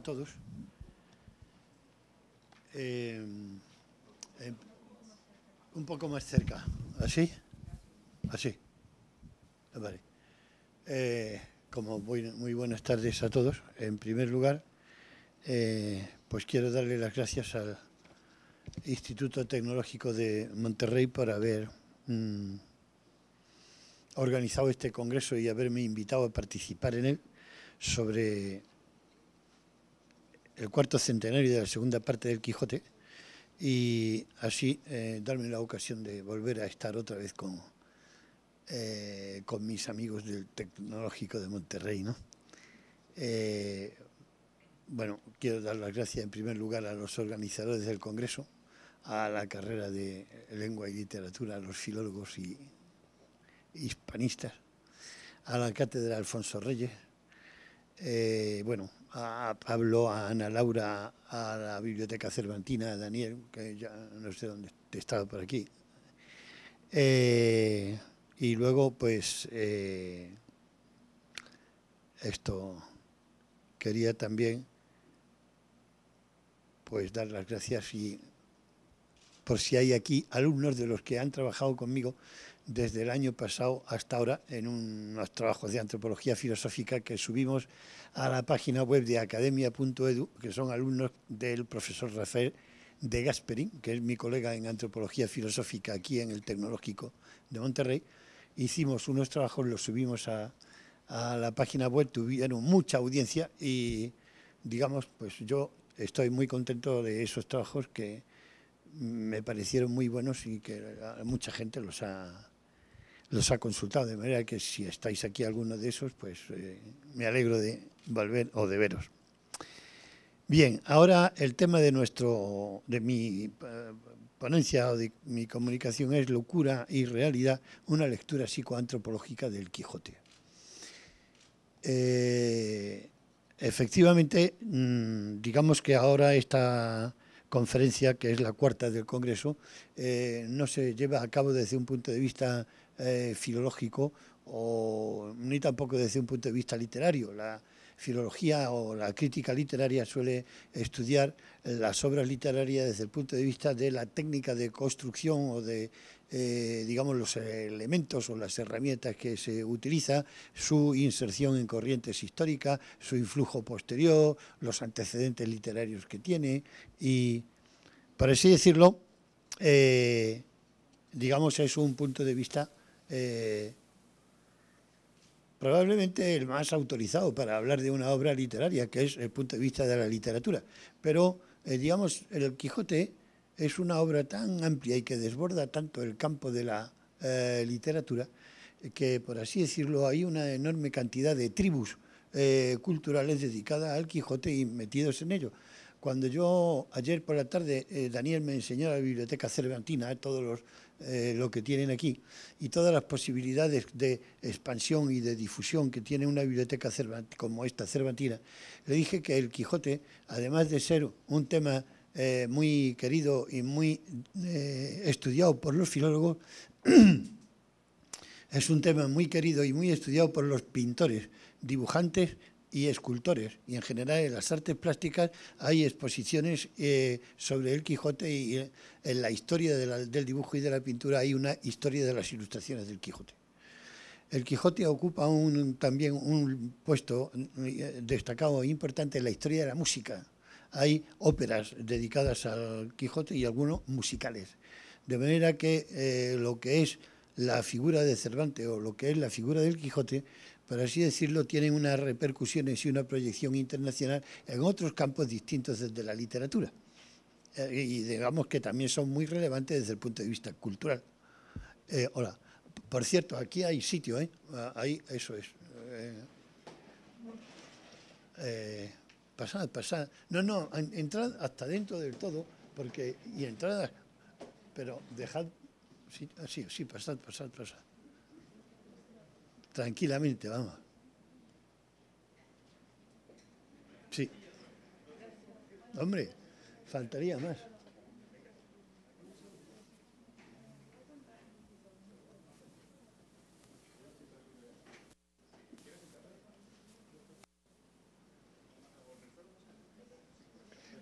todos. Eh, em, un poco más cerca, así, así. Ah, vale. Eh, como muy, muy, buenas tardes a todos. En primer lugar, eh, pues quiero darle las gracias al Instituto Tecnológico de Monterrey por haber mm, organizado este congreso y haberme invitado a participar en él sobre el cuarto centenario de la segunda parte del Quijote y así eh, darme la ocasión de volver a estar otra vez con, eh, con mis amigos del Tecnológico de Monterrey. ¿no? Eh, bueno, quiero dar las gracias en primer lugar a los organizadores del Congreso, a la carrera de lengua y literatura, a los filólogos y hispanistas, a la cátedra Alfonso Reyes, bueno, a Pablo, a Ana Laura, a la Biblioteca Cervantina, a Daniel, que ya no sé dónde he estado por aquí. Eh, y luego, pues, eh, esto quería también, pues, dar las gracias y por si hay aquí alumnos de los que han trabajado conmigo desde el año pasado hasta ahora en unos trabajos de antropología filosófica que subimos a la página web de academia.edu, que son alumnos del profesor Rafael de Gasperin, que es mi colega en antropología filosófica aquí en el Tecnológico de Monterrey. Hicimos unos trabajos, los subimos a, a la página web, tuvieron mucha audiencia y, digamos, pues yo estoy muy contento de esos trabajos que me parecieron muy buenos y que mucha gente los ha, los ha consultado, de manera que si estáis aquí alguno de esos, pues eh, me alegro de volver o de veros. Bien, ahora el tema de, nuestro, de mi eh, ponencia o de mi comunicación es Locura y Realidad, una lectura psicoantropológica del Quijote. Eh, efectivamente, mm, digamos que ahora esta conferencia, que es la cuarta del Congreso, no se lleva a cabo desde un punto de vista eh, filológico o ni tampoco desde un punto de vista literario. La filología o la crítica literaria suele estudiar las obras literarias desde el punto de vista de la técnica de construcción o de, eh, digamos, los elementos o las herramientas que se utiliza, su inserción en corrientes históricas, su influjo posterior, los antecedentes literarios que tiene y, para así decirlo, eh, digamos, es un punto de vista eh, probablemente el más autorizado para hablar de una obra literaria, que es el punto de vista de la literatura. Pero, eh, digamos, el Quijote es una obra tan amplia y que desborda tanto el campo de la eh, literatura, que, por así decirlo, hay una enorme cantidad de tribus culturales dedicadas al Quijote y metidos en ello. Cuando yo ayer por la tarde, Daniel me enseñó la biblioteca cervantina, todos los eh, lo que tienen aquí y todas las posibilidades de expansión y de difusión que tiene una biblioteca como esta cervantina, le dije que el Quijote, además de ser un tema eh, muy querido y muy eh, estudiado por los filólogos, es un tema muy querido y muy estudiado por los pintores, dibujantes y escultores. Y en general en las artes plásticas hay exposiciones eh, sobre el Quijote y eh, en la historia del dibujo y de la pintura hay una historia de las ilustraciones del Quijote. El Quijote ocupa un, también un puesto eh, destacado e importante en la historia de la música. Hay óperas dedicadas al Quijote y algunos musicales. De manera que lo que es la figura de Cervantes o lo que es la figura del Quijote por así decirlo, tienen unas repercusiones y una proyección internacional en otros campos distintos desde la literatura. Eh, y digamos que también son muy relevantes desde el punto de vista cultural. Eh, hola, por cierto, aquí hay sitio, ¿eh? Ah, ahí, eso es. Eh, pasad, pasad. No, no, entrad hasta dentro del todo, porque, y entradas. pero dejad, ah, sí, sí, pasad, pasad, pasad tranquilamente, vamos. Sí. Hombre, faltaría más.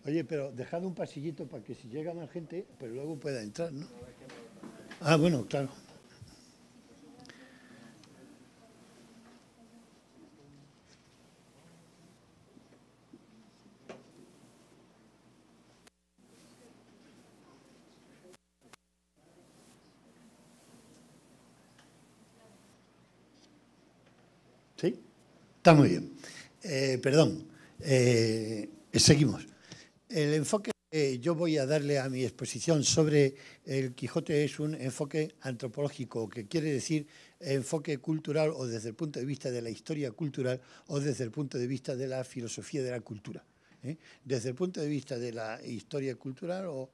Oye, pero dejad un pasillito para que si llega más gente, pues luego pueda entrar, ¿no? Ah, bueno, claro. Está muy bien. Eh, perdón. Eh, seguimos. El enfoque que yo voy a darle a mi exposición sobre el Quijote es un enfoque antropológico, que quiere decir enfoque cultural o desde el punto de vista de la historia cultural o desde el punto de vista de la filosofía de la cultura. ¿eh? Desde el punto de vista de la historia cultural o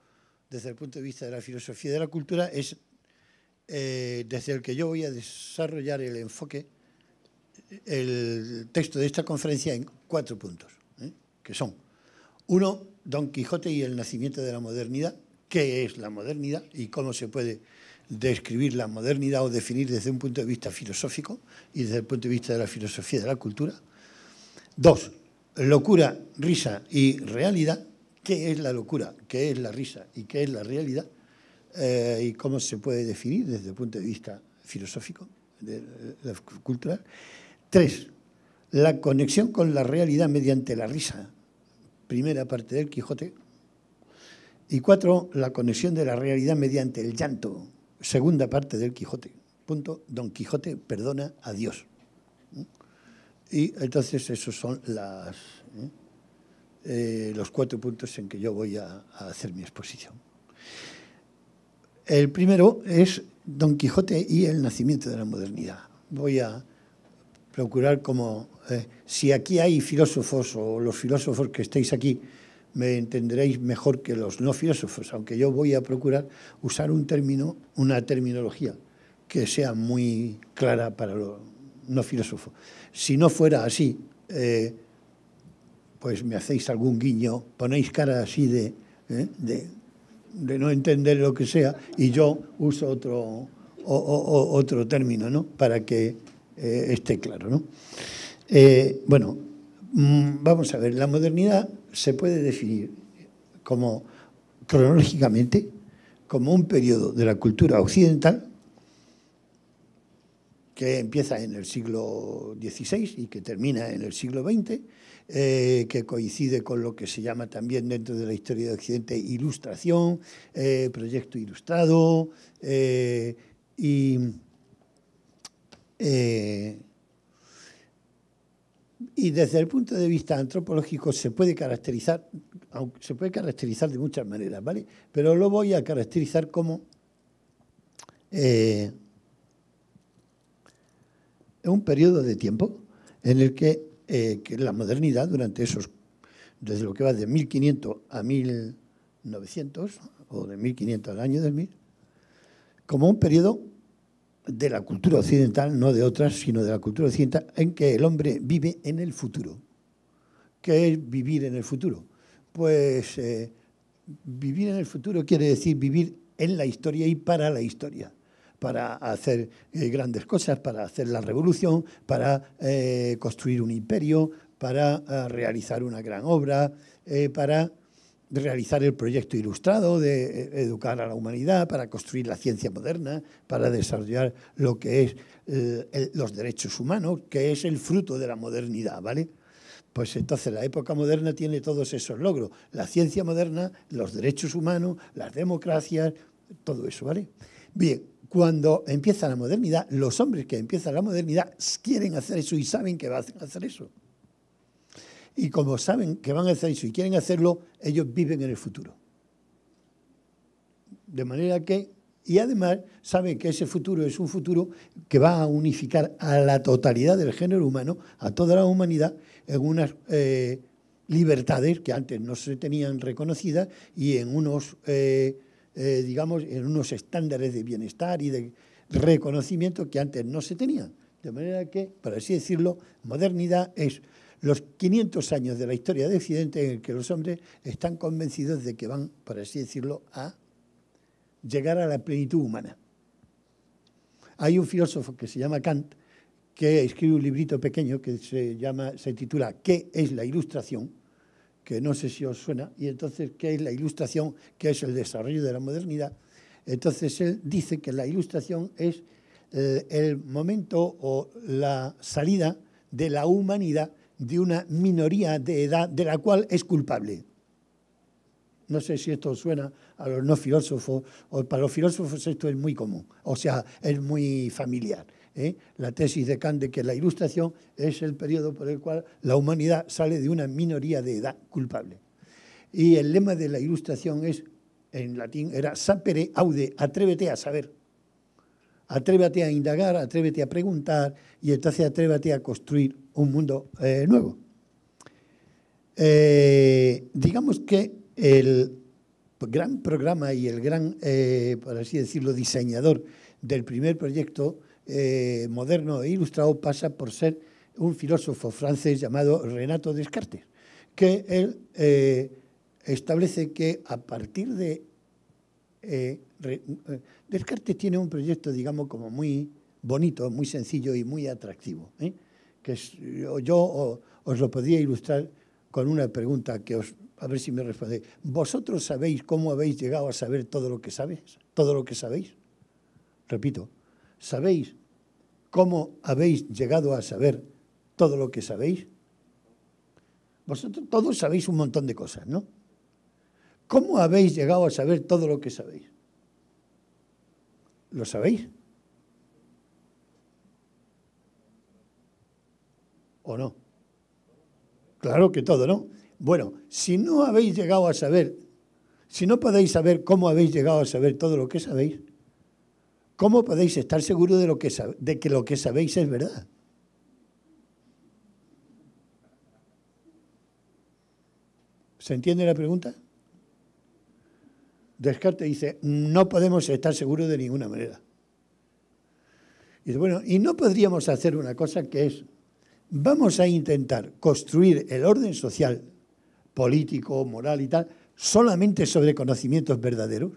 desde el punto de vista de la filosofía de la cultura es desde el que yo voy a desarrollar el enfoque el texto de esta conferencia en cuatro puntos, ¿eh? que son, uno, Don Quijote y el nacimiento de la modernidad, qué es la modernidad y cómo se puede describir la modernidad o definir desde un punto de vista filosófico y desde el punto de vista de la filosofía y de la cultura. Dos, locura, risa y realidad, qué es la locura, qué es la risa y qué es la realidad eh, y cómo se puede definir desde el punto de vista filosófico, de, la cultura Tres, la conexión con la realidad mediante la risa, primera parte del Quijote. Y cuatro, la conexión de la realidad mediante el llanto, segunda parte del Quijote. Punto, Don Quijote perdona a Dios. Y entonces esos son las, eh, los cuatro puntos en que yo voy a hacer mi exposición. El primero es Don Quijote y el nacimiento de la modernidad. Voy a procurar como, eh, si aquí hay filósofos o los filósofos que estéis aquí, me entenderéis mejor que los no filósofos, aunque yo voy a procurar usar un término, una terminología que sea muy clara para los no filósofos. Si no fuera así, eh, pues me hacéis algún guiño, ponéis cara así eh, de, de, no entender lo que sea y yo uso otro, otro término, ¿no? Para que eh, esté claro. ¿no? Eh, bueno, mm, vamos a ver, la modernidad se puede definir como cronológicamente como un periodo de la cultura occidental que empieza en el siglo XVI y que termina en el siglo XX, eh, que coincide con lo que se llama también dentro de la historia de Occidente ilustración, proyecto ilustrado y eh, y desde el punto de vista antropológico se puede caracterizar, se puede caracterizar de muchas maneras, ¿vale? Pero lo voy a caracterizar como eh, un periodo de tiempo en el que, eh, que, la modernidad durante esos, desde lo que va de 1500 a 1900, o de 1500 al año 2000, como un periodo de la cultura occidental, no de otras, sino de la cultura occidental, en que el hombre vive en el futuro. ¿Qué es vivir en el futuro? Pues eh, vivir en el futuro quiere decir vivir en la historia y para la historia, para hacer eh, grandes cosas, para hacer la revolución, para eh, construir un imperio, para realizar una gran obra, para realizar el proyecto ilustrado, de eh, educar a la humanidad, para construir la ciencia moderna, para desarrollar lo que es eh, los derechos humanos, que es el fruto de la modernidad, ¿vale? Pues entonces la época moderna tiene todos esos logros, la ciencia moderna, los derechos humanos, las democracias, todo eso, ¿vale? Bien, cuando empieza la modernidad, los hombres que empiezan la modernidad quieren hacer eso y saben que van a hacer eso. Y como saben que van a hacer eso y quieren hacerlo, ellos viven en el futuro. De manera que, y además saben que ese futuro es un futuro que va a unificar a la totalidad del género humano, a toda la humanidad, en unas eh, libertades que antes no se tenían reconocidas y en unos, eh, eh, digamos, en unos estándares de bienestar y de reconocimiento que antes no se tenían. De manera que, por así decirlo, modernidad es los 500 años de la historia de Occidente en el que los hombres están convencidos de que van, por así decirlo, a llegar a la plenitud humana. Hay un filósofo que se llama Kant que escribe un librito pequeño que se, llama, se titula ¿Qué es la ilustración? que no sé si os suena, y entonces ¿qué es la ilustración? ¿Qué es el desarrollo de la modernidad? Entonces él dice que la ilustración es eh, el momento o la salida de la humanidad de una minoría de edad de la cual es culpable. No sé si esto suena a los no filósofos, o para los filósofos esto es muy común, o sea, es muy familiar. ¿eh? La tesis de Kant de que la ilustración es el periodo por el cual la humanidad sale de una minoría de edad culpable. Y el lema de la ilustración es, en latín, era sapere aude, atrévete a saber. Atrévete a indagar, atrévete a preguntar y entonces atrévete a construir un mundo eh, nuevo. Eh, digamos que el gran programa y el gran, eh, por así decirlo, diseñador del primer proyecto moderno e ilustrado pasa por ser un filósofo francés llamado Renato Descartes, que él establece que a partir de Descartes tiene un proyecto, digamos, como muy bonito, muy sencillo y muy atractivo, ¿eh? que yo, os lo podría ilustrar con una pregunta que os, a ver si me respondéis. ¿Vosotros sabéis cómo habéis llegado a saber todo lo que sabéis? ¿Todo lo que sabéis? Repito, ¿sabéis cómo habéis llegado a saber todo lo que sabéis? Vosotros todos sabéis un montón de cosas, ¿no? ¿Cómo habéis llegado a saber todo lo que sabéis? ¿Lo sabéis? ¿O no? Claro que todo, ¿no? Bueno, si no habéis llegado a saber, si no podéis saber cómo habéis llegado a saber todo lo que sabéis, ¿cómo podéis estar seguros de, lo que, de que lo que sabéis es verdad? ¿Se entiende la pregunta? Descartes dice, no podemos estar seguros de ninguna manera. Y bueno, y no podríamos hacer una cosa que es, vamos a intentar construir el orden social, político, moral y tal, solamente sobre conocimientos verdaderos.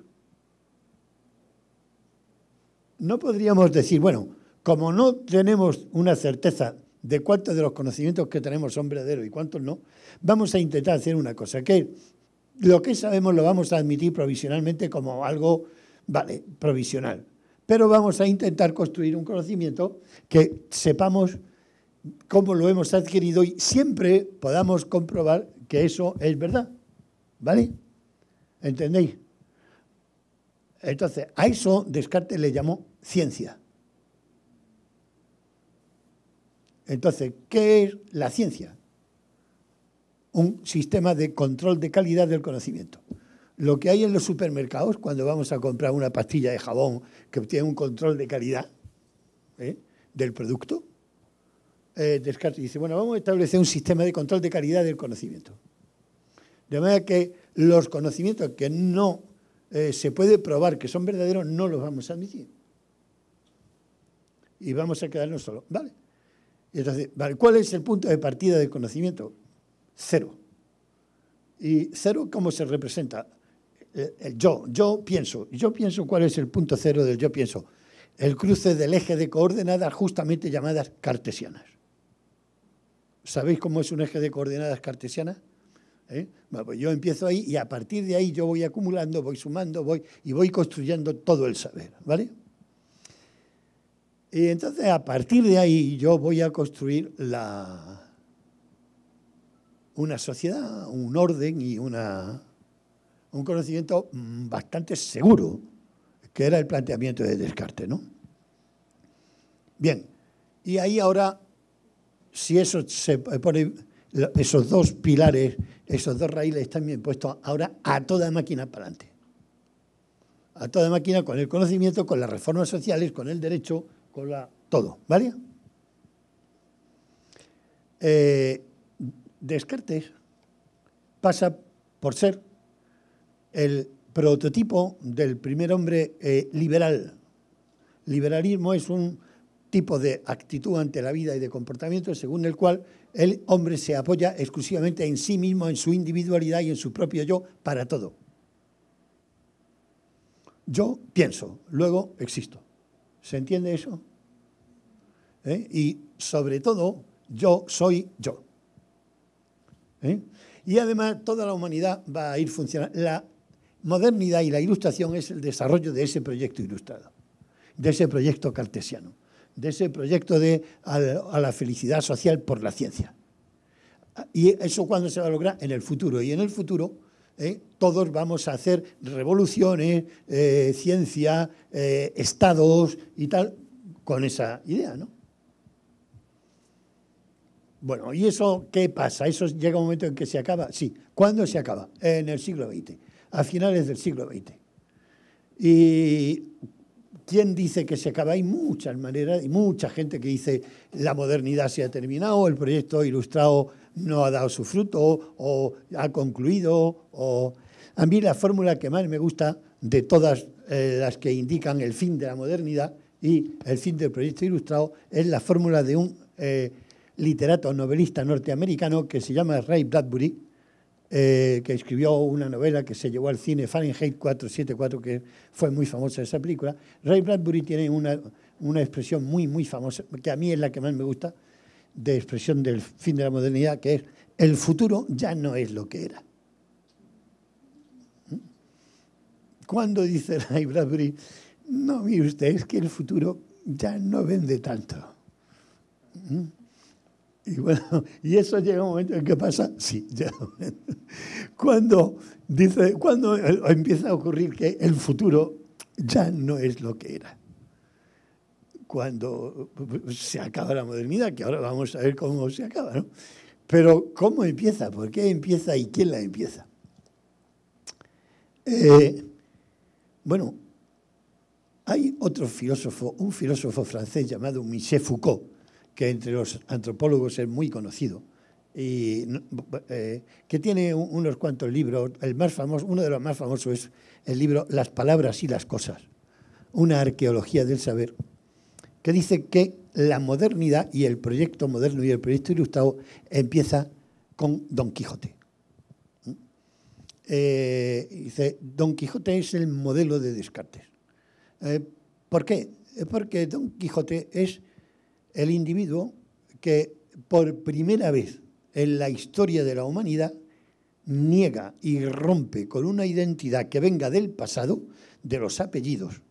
No podríamos decir, bueno, como no tenemos una certeza de cuántos de los conocimientos que tenemos son verdaderos y cuántos no, vamos a intentar hacer una cosa, que lo que sabemos lo vamos a admitir provisionalmente como algo, vale, provisional. Pero vamos a intentar construir un conocimiento que sepamos cómo lo hemos adquirido y siempre podamos comprobar que eso es verdad. ¿Vale? ¿Entendéis? Entonces, a eso Descartes le llamó ciencia. Entonces, ¿qué es la ciencia? un sistema de control de calidad del conocimiento. Lo que hay en los supermercados, cuando vamos a comprar una pastilla de jabón que tiene un control de calidad ¿eh? del producto, eh, Descartes dice, bueno, vamos a establecer un sistema de control de calidad del conocimiento. De manera que los conocimientos que no eh, se puede probar que son verdaderos, no los vamos a admitir. Y vamos a quedarnos solos. Entonces, ¿cuál es el punto de partida del conocimiento? cero. Y cero, ¿cómo se representa? El, eh, eh, yo, yo pienso. Yo pienso, ¿cuál es el punto cero del yo pienso? El cruce del eje de coordenadas justamente llamadas cartesianas. ¿Sabéis cómo es un eje de coordenadas cartesianas? ¿Eh? Bueno, pues yo empiezo ahí y a partir de ahí yo voy acumulando, voy sumando, voy y voy construyendo todo el saber, ¿vale? Y entonces a partir de ahí yo voy a construir la, una sociedad, un orden y una, un conocimiento mm, bastante seguro, que era el planteamiento de Descartes. ¿no? Bien, y ahí ahora, si eso se esos dos pilares, esos dos raíles están bien puestos ahora a toda máquina para adelante. A toda máquina con el conocimiento, con las reformas sociales, con el derecho, con la, todo, ¿vale? Eh, Descartes pasa por ser el prototipo del primer hombre eh, liberal. Liberalismo es un tipo de actitud ante la vida y de comportamiento según el cual el hombre se apoya exclusivamente en sí mismo, en su individualidad y en su propio yo para todo. Yo pienso, luego existo. ¿Se entiende eso? ¿Eh? Y sobre todo, yo soy yo. ¿eh? Y además toda la humanidad va a ir funcionando. La modernidad y la ilustración es el desarrollo de ese proyecto ilustrado, de ese proyecto cartesiano, de ese proyecto de a la felicidad social por la ciencia. ¿Y eso cuándo se va a lograr? En el futuro. Y en el futuro ¿eh? todos vamos a hacer revoluciones, eh, ciencia, estados y tal, con esa idea, ¿no? Bueno, ¿y eso qué pasa? ¿Eso llega un momento en que se acaba? Sí. ¿Cuándo se acaba? En el siglo XX, a finales del siglo XX. ¿Y quién dice que se acaba? Hay muchas maneras y mucha gente que dice la modernidad se ha terminado, el proyecto ilustrado no ha dado su fruto o, ha concluido. O... A mí la fórmula que más me gusta de todas eh, las que indican el fin de la modernidad y el fin del proyecto ilustrado es la fórmula de un... Eh, literato novelista norteamericano que se llama Ray Bradbury, eh, que escribió una novela que se llevó al cine, Fahrenheit 474, que fue muy famosa esa película. Ray Bradbury tiene una, expresión muy, muy famosa, que a mí es la que más me gusta, de expresión del fin de la modernidad, que es, el futuro ya no es lo que era. ¿Mm? Cuando dice Ray Bradbury, no, mire usted, es que el futuro ya no vende tanto. ¿Mm? Y eso llega un momento en que pasa, sí, ya. Cuando, dice, cuando eh, empieza a ocurrir que el futuro ya no es lo que era. Cuando eh, se acaba la modernidad, que ahora vamos a ver cómo se acaba, ¿no? Pero ¿cómo empieza? ¿Por qué empieza y quién la empieza? Eh, bueno, hay otro filósofo, un filósofo francés llamado Michel Foucault, que entre los antropólogos es muy conocido, y, eh, que tiene unos cuantos libros. El más famoso, uno de los más famosos es el libro Las palabras y las cosas, una arqueología del saber, que dice que la modernidad y el proyecto moderno y el proyecto ilustrado empieza con Don Quijote. ¿Mm? Eh, dice, Don Quijote es el modelo de Descartes. Eh, ¿Por qué? Porque Don Quijote es el individuo que por primera vez en la historia de la humanidad niega y rompe con una identidad que venga del pasado, de los apellidos,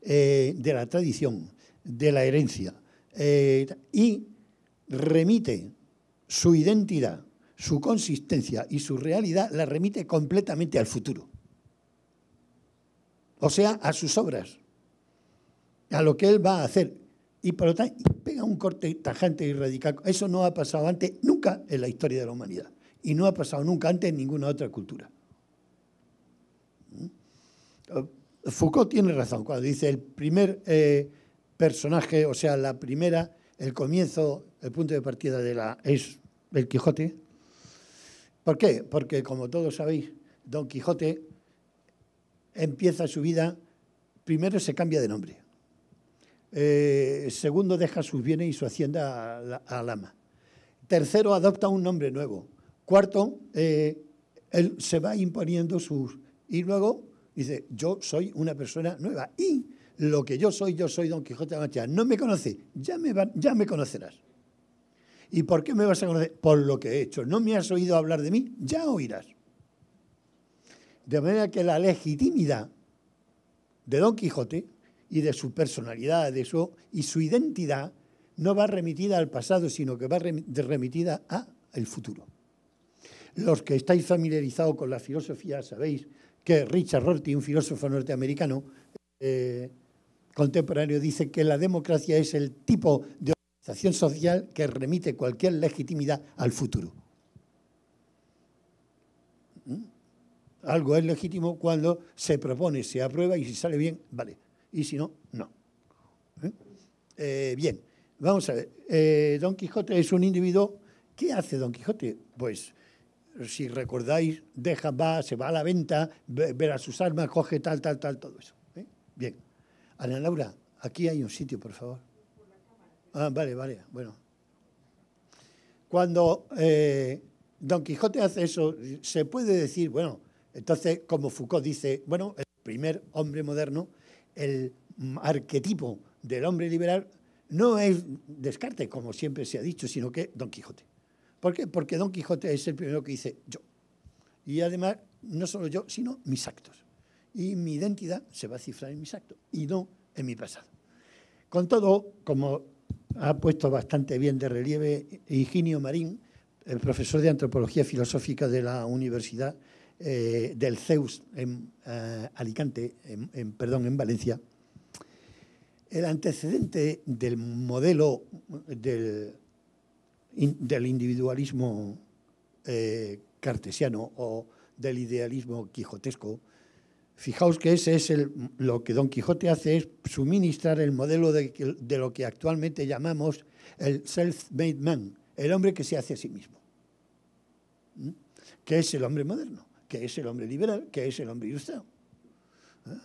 eh, de la tradición, de la herencia, eh, y remite su identidad, su consistencia y su realidad, la remite completamente al futuro. O sea, a sus obras, a lo que él va a hacer, y por lo tanto pega un corte tajante y radical. Eso no ha pasado antes, nunca en la historia de la humanidad. Y no ha pasado nunca antes en ninguna otra cultura. ¿Mm? Eh, Foucault tiene razón cuando dice el primer eh, personaje, o sea, la primera, el comienzo, el punto de partida de la es el Quijote. ¿Por qué? Porque como todos sabéis, Don Quijote empieza su vida, primero se cambia de nombre eh, segundo, deja sus bienes y su hacienda a, la, Lama. Tercero, adopta un nombre nuevo. Cuarto, eh, él se va imponiendo sus... Y luego dice, yo soy una persona nueva. Y lo que yo soy, yo soy Don Quijote de la Mancha. No me conoces, ya me, ya me conocerás. ¿Y por qué me vas a conocer? Por lo que he hecho. ¿No me has oído hablar de mí? Ya oirás. De manera que la legitimidad de Don Quijote y de su personalidad de su, y su identidad no va remitida al pasado, sino que va remitida al futuro. Los que estáis familiarizados con la filosofía sabéis que Richard Rorty, un filósofo norteamericano eh, contemporáneo, dice que la democracia es el tipo de organización social que remite cualquier legitimidad al futuro. ¿Mm? Algo es legítimo cuando se propone, se aprueba y si sale bien, vale y si no, no. ¿Eh? Eh, bien, vamos a ver. Eh, Don Quijote es un individuo. ¿Qué hace Don Quijote? Pues, si recordáis, deja, va, se va a la venta, ve, a sus armas, coge tal, tal, tal, todo eso. Bien. Ana Laura, aquí hay un sitio, por favor. Ah, vale, vale, bueno. Cuando Don Quijote hace eso, se puede decir, bueno, entonces, como Foucault dice, bueno, el primer hombre moderno el arquetipo del hombre liberal no es Descartes, como siempre se ha dicho, sino que Don Quijote. ¿Por qué? Porque Don Quijote es el primero que dice yo. Y además, no solo yo, sino mis actos. Y mi identidad se va a cifrar en mis actos y no en mi pasado. Con todo, como ha puesto bastante bien de relieve Higinio Marín, el profesor de antropología filosófica de la Universidad eh, del Zeus en eh, Alicante, en, perdón, en Valencia, el antecedente del modelo del, individualismo eh, cartesiano o del idealismo quijotesco, fijaos que ese es lo que Don Quijote hace es suministrar el modelo de, lo que actualmente llamamos el self-made man, el hombre que se hace a sí mismo, que es el hombre moderno que es el hombre liberal, que es el hombre ilustrado. ¿Eh?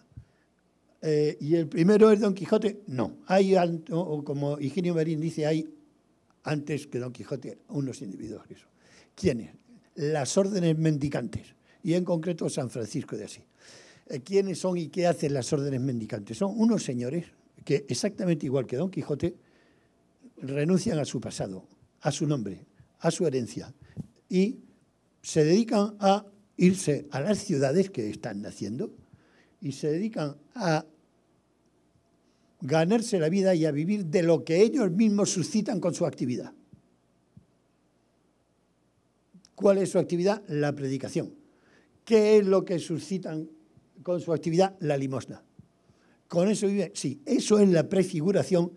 Eh, y el primero es Don Quijote, no. Hay, como Higinio Marín dice, hay antes que Don Quijote unos individuos. ¿Quiénes? Las órdenes mendicantes, y en concreto San Francisco de Asís. Eh, ¿Quiénes son y qué hacen las órdenes mendicantes? Son unos señores que, exactamente igual que Don Quijote, renuncian a su pasado, a su nombre, a su herencia, y se dedican a irse a las ciudades que están naciendo y se dedican a ganarse la vida y a vivir de lo que ellos mismos suscitan con su actividad. ¿Cuál es su actividad? La predicación. ¿Qué es lo que suscitan con su actividad? La limosna. ¿Con eso viven, Sí, eso es la prefiguración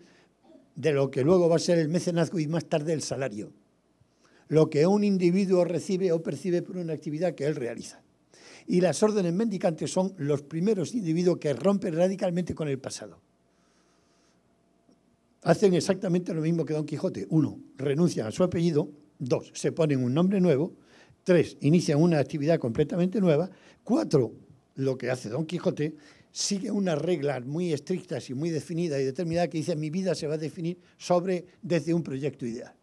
de lo que luego va a ser el mecenazgo y más tarde el salario lo que un individuo recibe o percibe por una actividad que él realiza. Y las órdenes mendicantes son los primeros individuos que rompen radicalmente con el pasado. Hacen exactamente lo mismo que Don Quijote. Uno, renuncian a su apellido. Dos, se ponen un nombre nuevo. Tres, inician una actividad completamente nueva. Cuatro, lo que hace Don Quijote, sigue unas reglas muy estrictas y muy definidas y determinadas que dice mi vida se va a definir sobre desde un proyecto ideal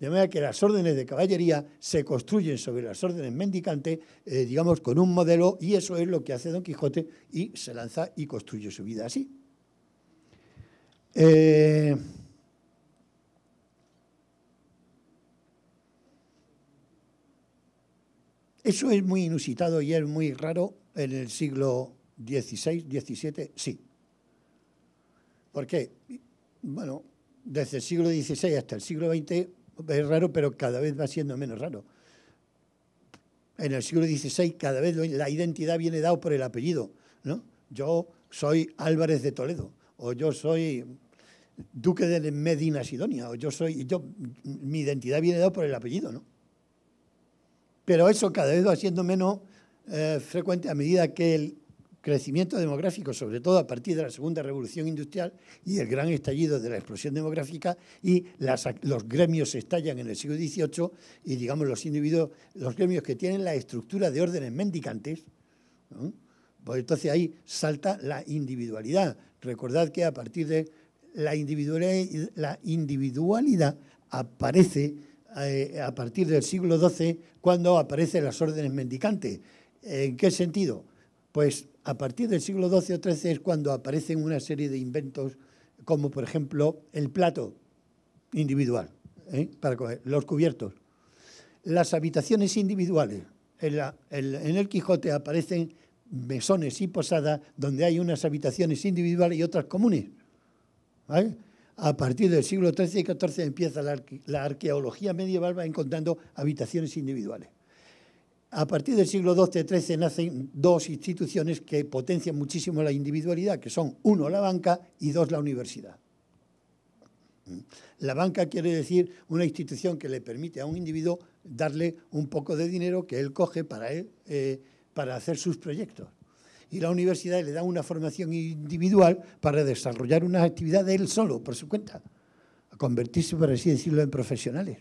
de manera que las órdenes de caballería se construyen sobre las órdenes mendicantes, eh, digamos, con un modelo, y eso es lo que hace Don Quijote, y se lanza y construye su vida así. Eh, eso es muy inusitado y es muy raro en el siglo XVI, XVII, sí. ¿Por qué? Bueno, desde el siglo XVI hasta el siglo XX es raro, pero cada vez va siendo menos raro. En el siglo XVI cada vez la identidad viene dado por el apellido, ¿no? Yo soy Álvarez de Toledo, o yo soy duque de Medina Sidonia, o yo soy, yo, mi identidad viene dado por el apellido, ¿no? Pero eso cada vez va siendo menos eh, frecuente a medida que el crecimiento demográfico, sobre todo a partir de la segunda revolución industrial y el gran estallido de la explosión demográfica, y los gremios estallan en el siglo XVIII y, digamos, los individuos, los gremios que tienen la estructura de órdenes mendicantes, pues entonces ahí salta la individualidad. Recordad que a partir de la individualidad, aparece eh, a partir del siglo XII cuando aparecen las órdenes mendicantes. ¿En qué sentido? Pues a partir del siglo XII o XIII es cuando aparecen una serie de inventos, como por ejemplo el plato individual, ¿eh? para los cubiertos, las habitaciones individuales. En, el Quijote aparecen mesones y posadas donde hay unas habitaciones individuales y otras comunes. A partir del siglo XIII y XIV empieza la arqueología medieval va encontrando habitaciones individuales. A partir del siglo XII-XIII nacen dos instituciones que potencian muchísimo la individualidad, que son, uno, la banca y dos, la universidad. La banca quiere decir una institución que le permite a un individuo darle un poco de dinero que él coge para, él, eh, para hacer sus proyectos. Y la universidad le da una formación individual para desarrollar una actividad de él solo, por su cuenta, convertirse, por así decirlo, en profesionales.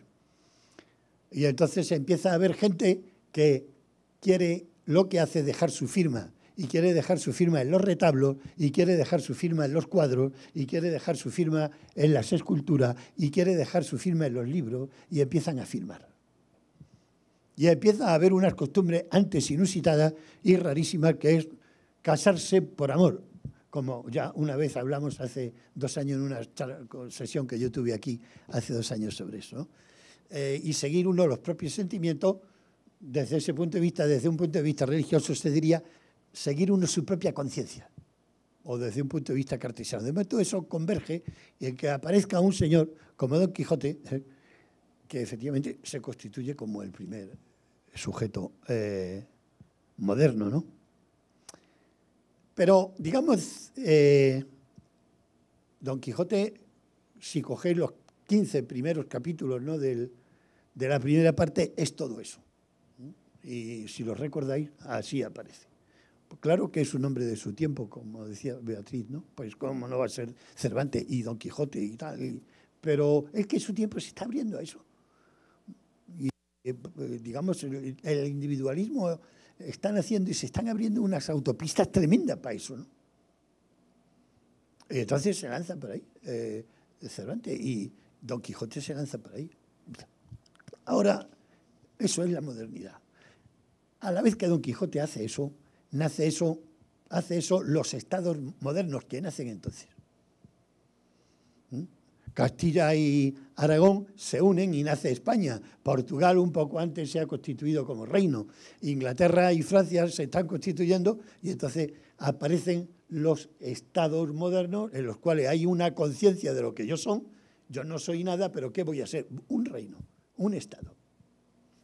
Y entonces empieza a ver gente que quiere lo que hace dejar su firma y quiere dejar su firma en los retablos y quiere dejar su firma en los cuadros y quiere dejar su firma en las esculturas y quiere dejar su firma en los libros y empiezan a firmar. Y empieza a haber unas costumbres antes inusitadas y rarísimas que es casarse por amor, como ya una vez hablamos hace dos años en una sesión que yo tuve aquí hace dos años sobre eso, eh, y seguir uno los propios sentimientos desde ese punto de vista, desde un punto de vista religioso, se diría seguir uno su propia conciencia, o desde un punto de vista cartesiano. De momento eso converge y en que aparezca un señor como Don Quijote, ¿eh? que efectivamente se constituye como el primer sujeto eh, moderno, Pero, digamos, eh, Don Quijote, si cogéis los 15 primeros capítulos de la primera parte, es todo eso. Y si lo recordáis, así aparece. claro que es un hombre de su tiempo, como decía Beatriz, ¿no? Pues cómo no va a ser Cervantes y Don Quijote y tal. pero es que su tiempo se está abriendo a eso. Y, eh, eh, digamos, el, individualismo están haciendo y se están abriendo unas autopistas tremendas para eso, ¿no? Entonces se lanza por ahí eh, Cervantes y Don Quijote se lanza por ahí. Ahora, eso es la modernidad. A la vez que Don Quijote hace eso, nace eso, hace eso los estados modernos que nacen entonces. ¿Mm? Castilla y Aragón se unen y nace España. Portugal un poco antes se ha constituido como reino. Inglaterra y Francia se están constituyendo y entonces aparecen los estados modernos en los cuales hay una conciencia de lo que yo son. Yo no soy nada, pero ¿qué voy a ser? Un reino, un estado,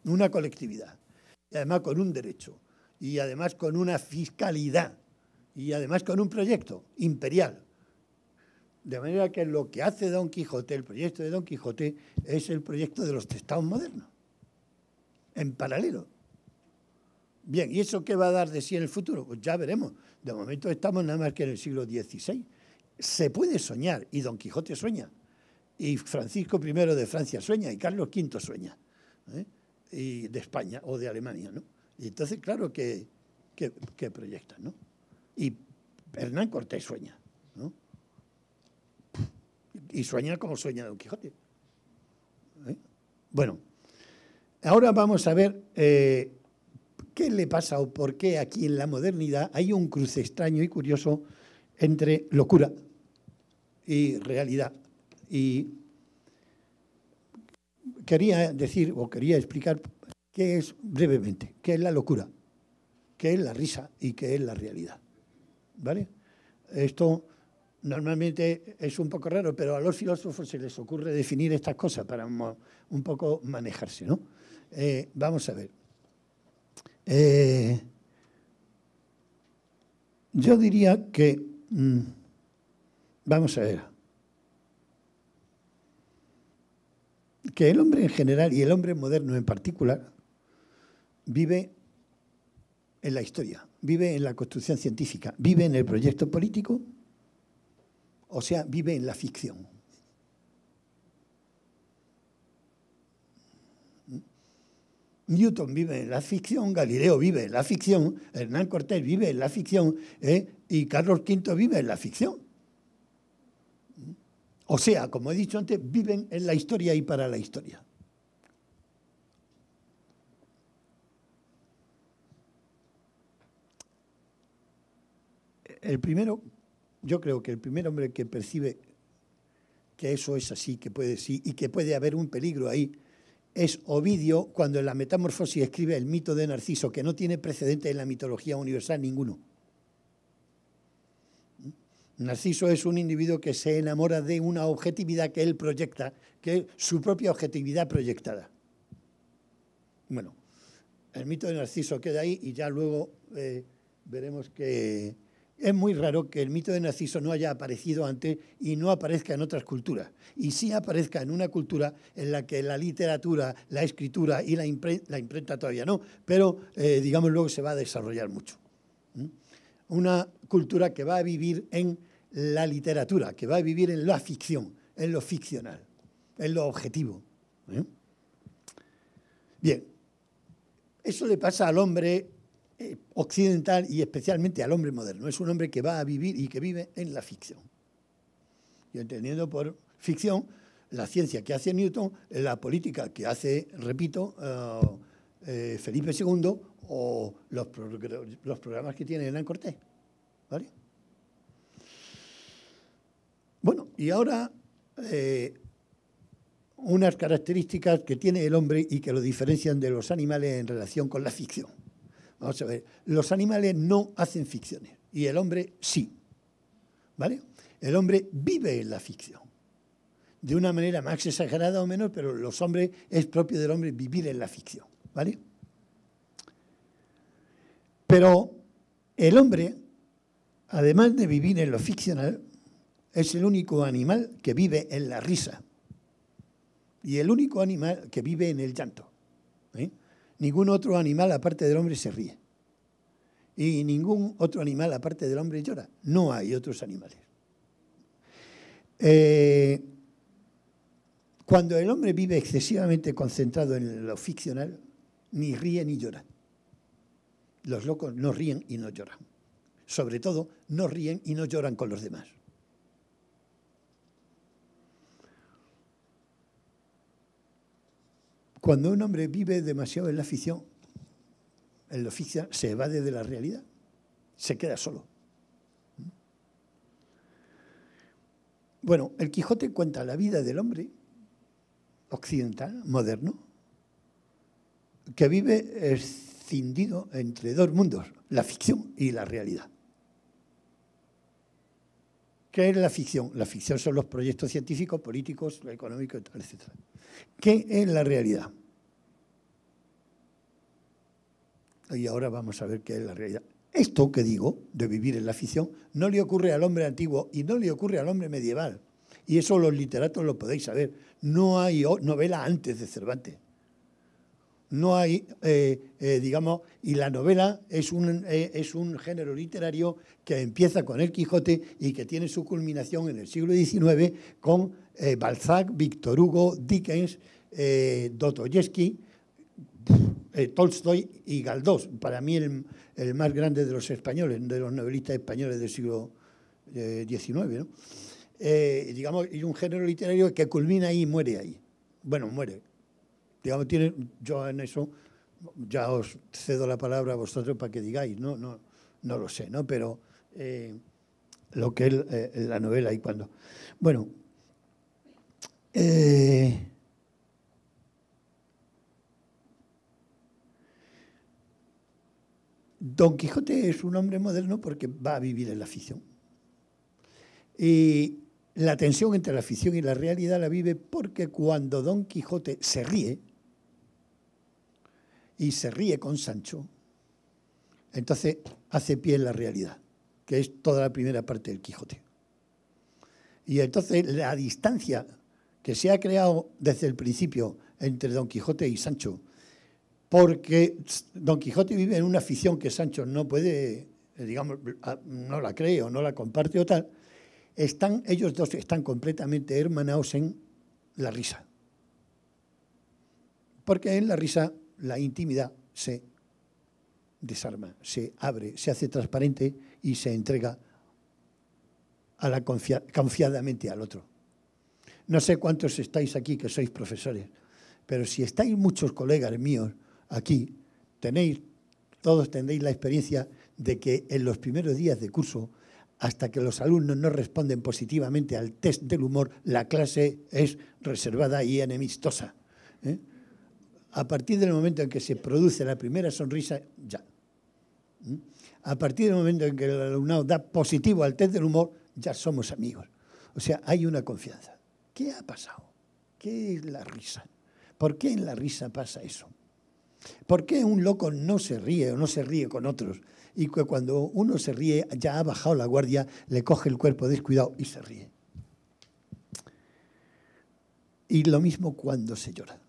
una colectividad y además con un derecho, y además con una fiscalidad, y además con un proyecto imperial. De manera que lo que hace Don Quijote, el proyecto de Don Quijote, es el proyecto de los estados modernos, en paralelo. Bien, ¿y eso qué va a dar de sí en el futuro? Pues ya veremos. De momento estamos nada más que en el siglo XVI. Se puede soñar, y Don Quijote sueña, y Francisco I de Francia sueña, y Carlos V sueña. ¿eh? y de España o de Alemania, ¿no? Y entonces, claro que, proyectan, ¿no? Y Hernán Cortés sueña, ¿no? Y sueña como sueña Don Quijote. ¿eh? Bueno, ahora vamos a ver eh, qué le pasa o por qué aquí en la modernidad hay un cruce extraño y curioso entre locura y realidad y quería decir o quería explicar qué es brevemente, qué es la locura, qué es la risa y qué es la realidad. ¿Vale? Esto normalmente es un poco raro, pero a los filósofos se les ocurre definir estas cosas para un, poco manejarse, ¿no? Eh, vamos a ver. Eh, yo diría que, mm, vamos a ver, que el hombre en general y el hombre moderno en particular vive en la historia, vive en la construcción científica, vive en el proyecto político, o sea, vive en la ficción. Newton vive en la ficción, Galileo vive en la ficción, Hernán Cortés vive en la ficción ¿eh? y Carlos V vive en la ficción. O sea, como he dicho antes, viven en la historia y para la historia. El primero, yo creo que el primer hombre que percibe que eso es así, que puede sí, y que puede haber un peligro ahí, es Ovidio cuando en la Metamorfosis escribe el mito de Narciso, que no tiene precedente en la mitología universal ninguno. Narciso es un individuo que se enamora de una objetividad que él proyecta, que es su propia objetividad proyectada. Bueno, el mito de Narciso queda ahí y ya luego eh, veremos que es muy raro que el mito de Narciso no haya aparecido antes y no aparezca en otras culturas. Y sí aparezca en una cultura en la que la literatura, la escritura y la, imprenta todavía no, pero eh, digamos luego se va a desarrollar mucho. Una cultura que va a vivir en la literatura, que va a vivir en la ficción, en lo ficcional, en lo objetivo. ¿eh? Bien, eso le pasa al hombre eh, occidental y especialmente al hombre moderno. Es un hombre que va a vivir y que vive en la ficción. Y entendiendo por ficción la ciencia que hace Newton, la política que hace, repito, eh, Felipe II o los, programas que tiene Hernán Cortés. ¿Vale? Bueno, y ahora eh, unas características que tiene el hombre y que lo diferencian de los animales en relación con la ficción. Vamos a ver, los animales no hacen ficciones y el hombre sí. ¿Vale? El hombre vive en la ficción. De una manera más exagerada o menos, pero los hombres es propio del hombre vivir en la ficción, ¿vale? Pero el hombre, además de vivir en lo ficcional, es el único animal que vive en la risa y el único animal que vive en el llanto. ¿eh? Ningún otro animal aparte del hombre se ríe y ningún otro animal aparte del hombre llora. No hay otros animales. Eh, cuando el hombre vive excesivamente concentrado en lo ficcional, ni ríe ni llora. Los locos no ríen y no lloran. Sobre todo, no ríen y no lloran con los demás. Cuando un hombre vive demasiado en la ficción, en la ficción se evade de la realidad, se queda solo. Bueno, el Quijote cuenta la vida del hombre occidental, moderno, que vive escindido entre dos mundos, la ficción y la realidad. ¿Qué es la ficción? La ficción son los proyectos científicos, políticos, económicos, etc. ¿Qué es la realidad? Y ahora vamos a ver qué es la realidad. Esto que digo, de vivir en la ficción, no le ocurre al hombre antiguo y no le ocurre al hombre medieval. Y eso los literatos lo podéis saber. No hay novela antes de Cervantes no hay, eh, eh, digamos, y la novela es un, eh, es un género literario que empieza con El Quijote y que tiene su culminación en el siglo XIX con Balzac, Víctor Hugo, Dickens, Dostoyevsky, Tolstoy y Galdós, para mí el, más grande de los españoles, de los novelistas españoles del siglo XIX, digamos, y un género literario que culmina ahí y muere ahí. Bueno, muere digamos, tiene, yo en eso ya os cedo la palabra a vosotros para que digáis, no, no, lo sé, ¿no? Pero eh, lo que es eh, la novela y cuando. Bueno, eh, Don Quijote es un hombre moderno porque va a vivir en la ficción. Y la tensión entre la ficción y la realidad la vive porque cuando Don Quijote se ríe, y se ríe con Sancho, entonces hace pie en la realidad, que es toda la primera parte del Quijote. Y entonces la distancia que se ha creado desde el principio entre Don Quijote y Sancho, porque Don Quijote vive en una afición que Sancho no puede, eh, digamos, no la cree o no la comparte o tal, están, ellos dos están completamente hermanados en la risa. Porque en la risa la intimidad se desarma, se abre, se hace transparente y se entrega a la confiadamente al otro. No sé cuántos estáis aquí que sois profesores, pero si estáis muchos colegas míos aquí, tenéis, todos tendréis la experiencia de que en los primeros días de curso, hasta que los alumnos no responden positivamente al test del humor, la clase es reservada y enemistosa. ¿eh? a partir del momento en que se produce la primera sonrisa, ya. ¿Mm? A partir del momento en que el alumnado da positivo al test del humor, ya somos amigos. O sea, hay una confianza. ¿Qué ha pasado? ¿Qué es la risa? ¿Por qué en la risa pasa eso? ¿Por qué un loco no se ríe o no se ríe con otros? Y que cuando uno se ríe, ya ha bajado la guardia, le coge el cuerpo descuidado y se ríe. Y lo mismo cuando se llora.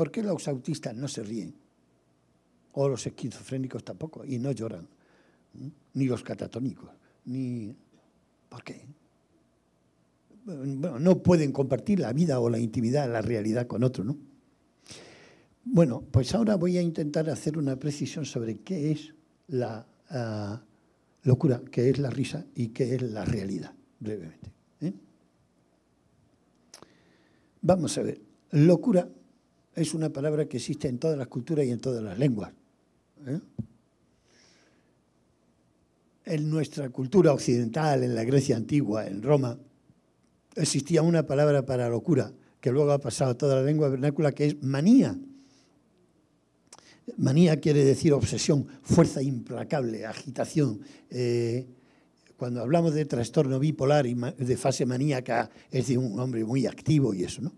¿Por qué los autistas no se ríen? O los esquizofrénicos tampoco, y no lloran. ¿Mm? Ni los catatónicos, ni... ¿Por qué? Bueno, no pueden compartir la vida o la intimidad, la realidad con otro, ¿no? Bueno, pues ahora voy a intentar hacer una precisión sobre qué es la ah, locura, qué es la risa y qué es la realidad, brevemente. ¿eh? Vamos a ver, locura es una palabra que existe en todas las culturas y en todas las lenguas. ¿eh? En nuestra cultura occidental, en la Grecia antigua, en Roma, existía una palabra para locura, que luego ha pasado a toda la lengua vernácula, que es manía. Manía quiere decir obsesión, fuerza implacable, agitación. Eh, cuando hablamos de trastorno bipolar y de fase maníaca, es de un hombre muy activo y eso, ¿no?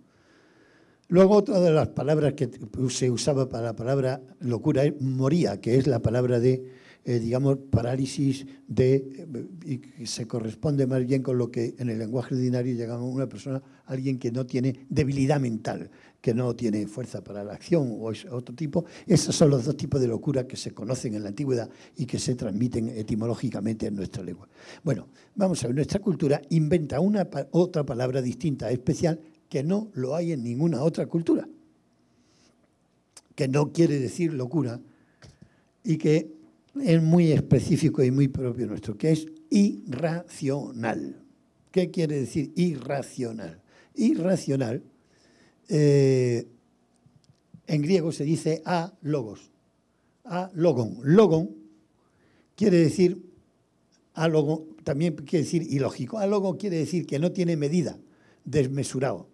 Luego otra de las palabras que se usaba para la palabra locura es moría, que es la palabra de, eh, digamos, parálisis de, eh, y se corresponde más bien con lo que en el lenguaje ordinario a una persona, alguien que no tiene debilidad mental, que no tiene fuerza para la acción o es otro tipo. Esos son los dos tipos de locura que se conocen en la antigüedad y que se transmiten etimológicamente en nuestra lengua. Bueno, vamos a ver, nuestra cultura inventa una, otra palabra distinta, especial, que no lo hay en ninguna otra cultura. Que no quiere decir locura y que es muy específico y muy propio nuestro, que es irracional. ¿Qué quiere decir irracional? Irracional, eh, en griego se dice a logos, a logon. Logon quiere decir, a también quiere decir ilógico. A logon quiere decir que no tiene medida, desmesurado.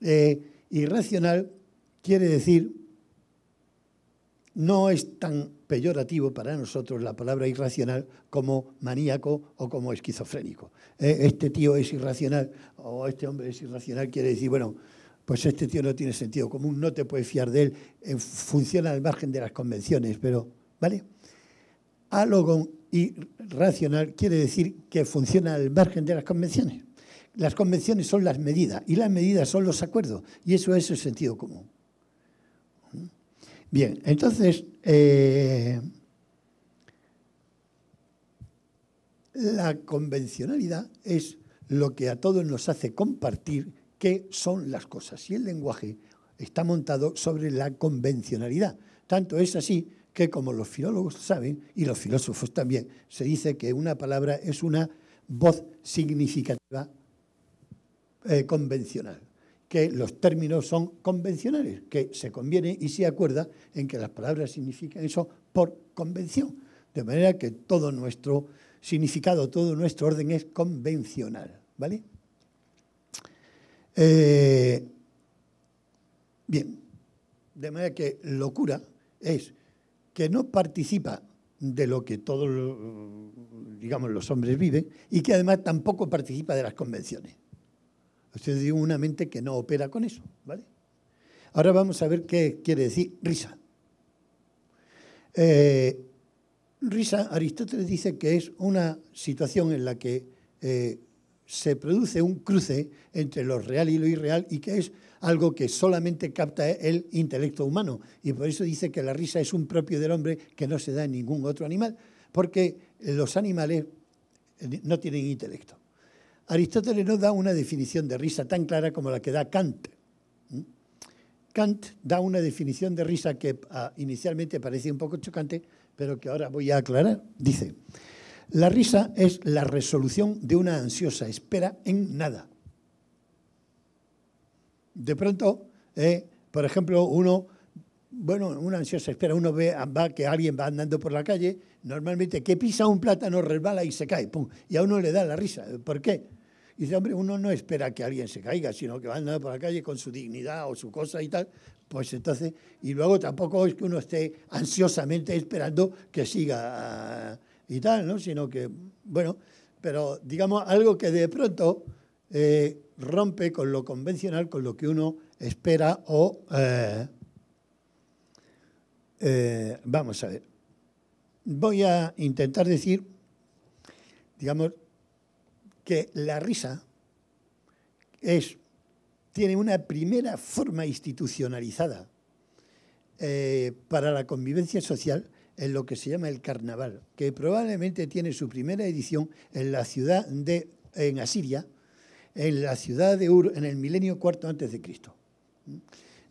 Eh, irracional quiere decir, no es tan peyorativo para nosotros la palabra irracional como maníaco o como esquizofrénico. Eh, este tío es irracional o este hombre es irracional quiere decir, bueno, pues este tío no tiene sentido común, no te puedes fiar de él, eh, funciona al margen de las convenciones, pero, ¿vale? algo irracional quiere decir que funciona al margen de las convenciones. Las convenciones son las medidas y las medidas son los acuerdos y eso es el sentido común. Bien, entonces, eh, la convencionalidad es lo que a todos nos hace compartir qué son las cosas y el lenguaje está montado sobre la convencionalidad. Tanto es así que como los filólogos saben, y los filósofos también, se dice que una palabra es una voz significativa eh, convencional, que los términos son convencionales, que se conviene y se acuerda en que las palabras significan eso por convención. De manera que todo nuestro significado, todo nuestro orden es convencional. ¿Vale? Eh, bien, de manera que locura es que no participa de lo que todos, digamos, los hombres viven y que además tampoco participa de las convenciones. Ustedes digo una mente que no opera con eso, ¿vale? Ahora vamos a ver qué quiere decir risa. Eh, risa, Aristóteles dice que es una situación en la que eh, se produce un cruce entre lo real y lo irreal y que es algo que solamente capta el intelecto humano. Y por eso dice que la risa es un propio del hombre que no se da en ningún otro animal, porque los animales eh, no tienen intelecto. Aristóteles no da una definición de risa tan clara como la que da Kant. Kant da una definición de risa que ah, inicialmente parece un poco chocante, pero que ahora voy a aclarar. Dice, la risa es la resolución de una ansiosa espera en nada. De pronto, eh, por ejemplo, uno, bueno, una ansiosa espera, uno ve que alguien va andando por la calle, normalmente que pisa un plátano, resbala y se cae, y a uno le da la risa. ¿Por qué? Y dice, hombre, uno no espera que alguien se caiga, sino que va andando por la calle con su dignidad o su cosa y tal. Pues entonces, y luego tampoco es que uno esté ansiosamente esperando que siga ah, y tal, ¿no? Sino que, bueno, pero digamos algo que de pronto eh, rompe con lo convencional, con lo que uno espera o... Eh, eh, vamos a ver. Voy a intentar decir, digamos, que la risa es, tiene una primera forma institucionalizada eh, para la convivencia social en lo que se llama el carnaval, que probablemente tiene su primera edición en la ciudad de, Asiria, en la ciudad de Ur, en el milenio cuarto antes de Cristo.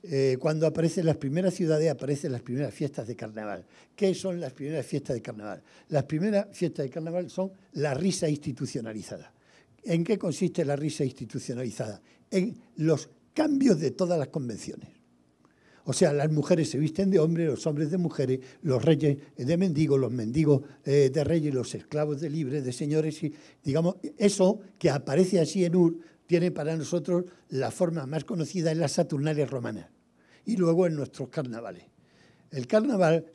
Eh, cuando aparecen las primeras ciudades, aparecen las primeras fiestas de carnaval. ¿Qué son las primeras fiestas de carnaval? Las primeras fiestas de carnaval son la risa institucionalizada. ¿En qué consiste la risa institucionalizada? En los cambios de todas las convenciones. O sea, las mujeres se visten de hombres, los hombres de mujeres, los reyes de mendigos, los mendigos eh, de reyes, los esclavos de libres, de señores. Y, digamos, eso que aparece así en Ur tiene para nosotros la forma más conocida en las Saturnales romanas y luego en nuestros carnavales. El carnaval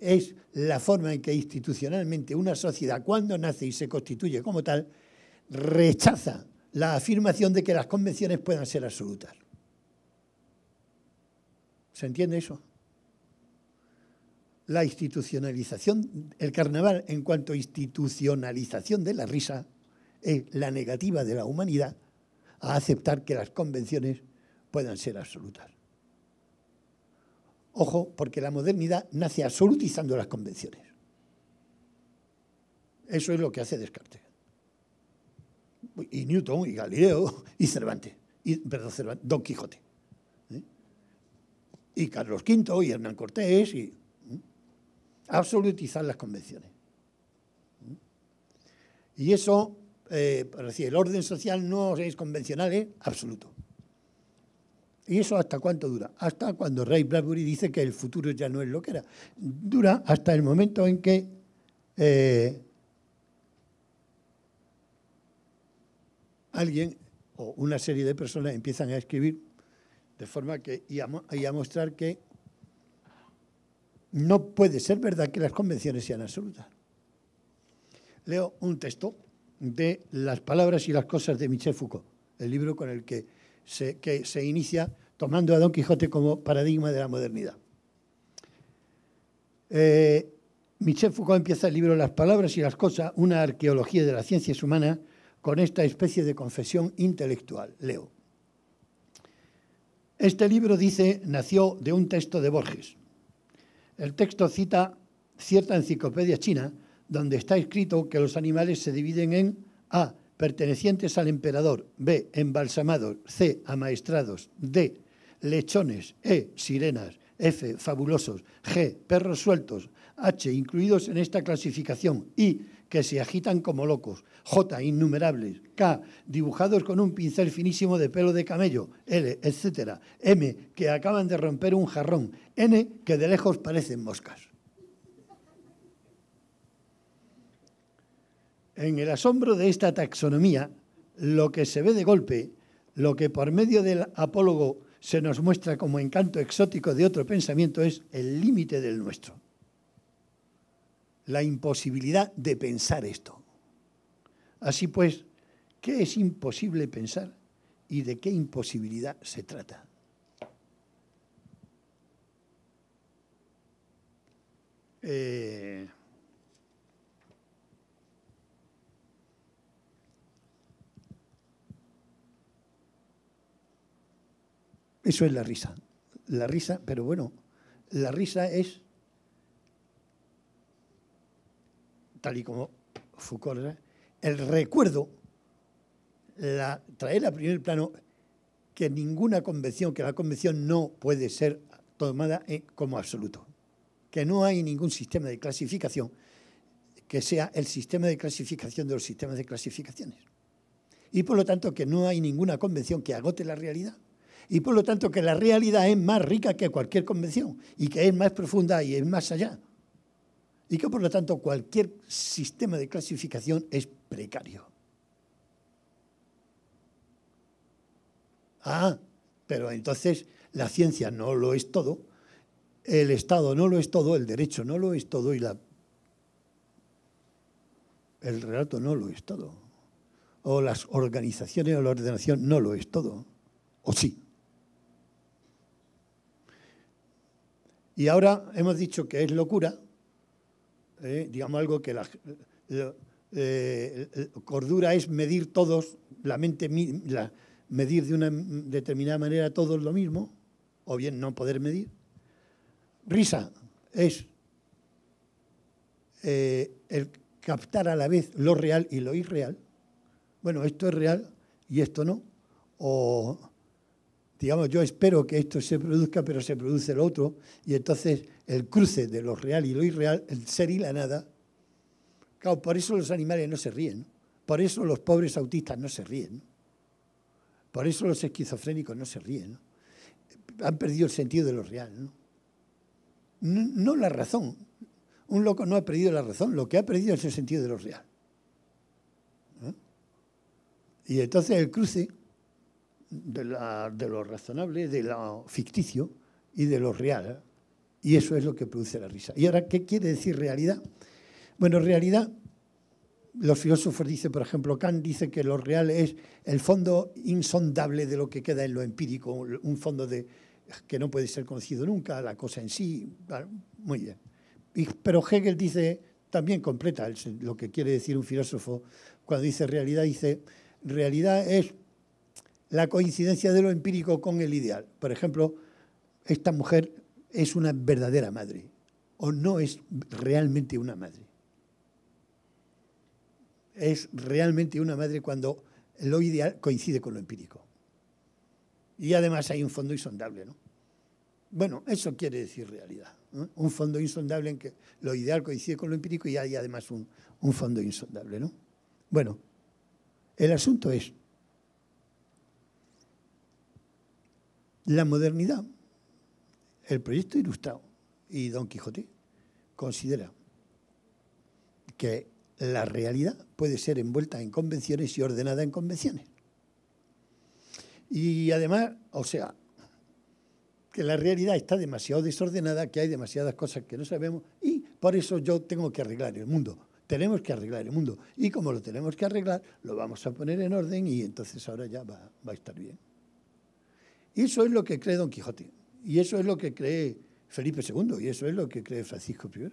es la forma en que institucionalmente una sociedad, cuando nace y se constituye como tal, rechaza la afirmación de que las convenciones puedan ser absolutas. ¿Se entiende eso? La institucionalización, el carnaval en cuanto a institucionalización de la risa, es la negativa de la humanidad a aceptar que las convenciones puedan ser absolutas. Ojo, porque la modernidad nace absolutizando las convenciones. Eso es lo que hace Descartes y Newton, y Galileo, y Cervantes, y, perdón, Cervantes, Don Quijote. Y Carlos V, y Hernán Cortés, y absolutizar las convenciones. Y eso, eh, para decir, el orden social no es convencional, es absoluto. ¿Y eso hasta cuánto dura? Hasta cuando Ray Bradbury dice que el futuro ya no es lo que era. Dura hasta el momento en que eh, alguien o una serie de personas empiezan a escribir de forma que y a, mostrar que no puede ser verdad que las convenciones sean absolutas. Leo un texto de Las palabras y las cosas de Michel Foucault, el libro con el que se, inicia tomando a Don Quijote como paradigma de la modernidad. Eh, Michel Foucault empieza el libro Las palabras y las cosas, una arqueología de las ciencias humanas, con esta especie de confesión intelectual. Leo. Este libro, dice, nació de un texto de Borges. El texto cita cierta enciclopedia china donde está escrito que los animales se dividen en A. pertenecientes al emperador, B. embalsamados, C. amaestrados, D. lechones, E. sirenas, F. fabulosos, G. perros sueltos, H. incluidos en esta clasificación, y que se agitan como locos. J, innumerables. K, dibujados con un pincel finísimo de pelo de camello. L, etc. M, que acaban de romper un jarrón. N, que de lejos parecen moscas. En el asombro de esta taxonomía, lo que se ve de golpe, lo que por medio del apólogo se nos muestra como encanto exótico de otro pensamiento es el límite del nuestro la imposibilidad de pensar esto. Así pues, ¿qué es imposible pensar y de qué imposibilidad se trata? Eh, eso es la risa. La risa, pero bueno, la risa es tal y como Foucault, ¿eh? el recuerdo la, traer a primer plano que ninguna convención, que la convención no puede ser tomada como absoluto, que no hay ningún sistema de clasificación que sea el sistema de clasificación de los sistemas de clasificaciones. Y por lo tanto que no hay ninguna convención que agote la realidad. Y por lo tanto que la realidad es más rica que cualquier convención y que es más profunda y es más allá y que por lo tanto cualquier sistema de clasificación es precario. Ah, pero entonces la ciencia no lo es todo, el Estado no lo es todo, el derecho no lo es todo y la, el relato no lo es todo. O las organizaciones o la ordenación no lo es todo. O sí. Y ahora hemos dicho que es locura, ¿eh? digamos algo que la, eh, eh, cordura es medir todos, la mente, medir de una determinada manera todos lo mismo, o bien no poder medir. Risa es el captar a la vez lo real y lo irreal. Bueno, esto es real y esto no. O digamos, yo espero que esto se produzca, pero se produce lo otro. Y entonces el cruce de lo real y lo irreal, el ser y la nada, claro, por eso los animales no se ríen, por eso los pobres autistas no se ríen, por eso los esquizofrénicos no se ríen, han perdido el sentido de lo real, No, la razón, un loco no ha perdido la razón, lo que ha perdido es el sentido de lo real. Y entonces el cruce de, de, lo razonable, de lo ficticio y de lo real ¿eh? Y eso es lo que produce la risa. ¿Y ahora qué quiere decir realidad? Bueno, realidad, los filósofos dicen, por ejemplo, Kant dice que lo real es el fondo insondable de lo que queda en lo empírico, un fondo de, que no puede ser conocido nunca, la cosa en sí, muy bien. pero Hegel dice, también completa lo que quiere decir un filósofo cuando dice realidad, dice, realidad es la coincidencia de lo empírico con el ideal. Por ejemplo, esta mujer es una verdadera madre o no es realmente una madre. Es realmente una madre cuando lo ideal coincide con lo empírico. Y además hay un fondo insondable, ¿no? Bueno, eso quiere decir realidad. Un fondo insondable en que lo ideal coincide con lo empírico y hay además un, un fondo insondable, ¿no? Bueno, el asunto es la modernidad el proyecto ilustrado y Don Quijote considera que la realidad puede ser envuelta en convenciones y ordenada en convenciones. Y además, o sea, que la realidad está demasiado desordenada, que hay demasiadas cosas que no sabemos y por eso yo tengo que arreglar el mundo. Tenemos que arreglar el mundo. Y como lo tenemos que arreglar, lo vamos a poner en orden y entonces ahora ya va, va a estar bien. Eso es lo que cree Don Quijote. Y eso es lo que cree Felipe II y eso es lo que cree Francisco I.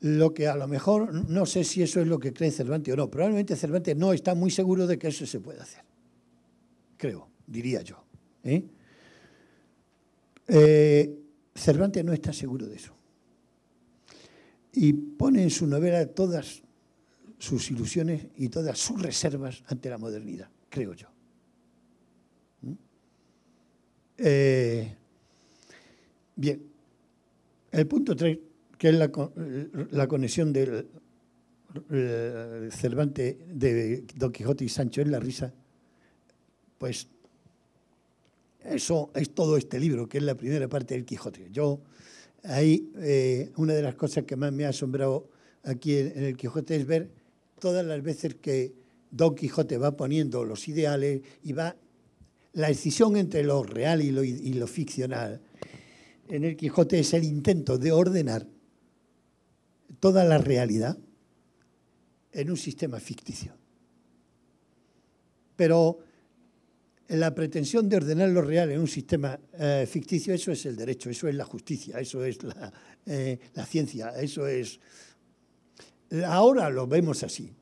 Lo que a lo mejor, no sé si eso es lo que cree Cervantes o no, probablemente Cervantes no está muy seguro de que eso se pueda hacer. Creo, diría yo. ¿eh? Eh, Cervantes no está seguro de eso. Y pone en su novela todas sus ilusiones y todas sus reservas ante la modernidad, creo yo. Eh, bien, el punto 3, que es la, eh, conexión del eh, Cervantes de Don Quijote y Sancho en la risa, pues eso es todo este libro, que es la primera parte del Quijote. Yo, ahí, una de las cosas que más me ha asombrado aquí en el Quijote es ver todas las veces que Don Quijote va poniendo los ideales y va la decisión entre lo real y lo, ficcional en el Quijote es el intento de ordenar toda la realidad en un sistema ficticio. Pero la pretensión de ordenar lo real en un sistema eh, ficticio, eso es el derecho, eso es la justicia, eso es la, eh, ciencia, eso es... Ahora lo vemos así.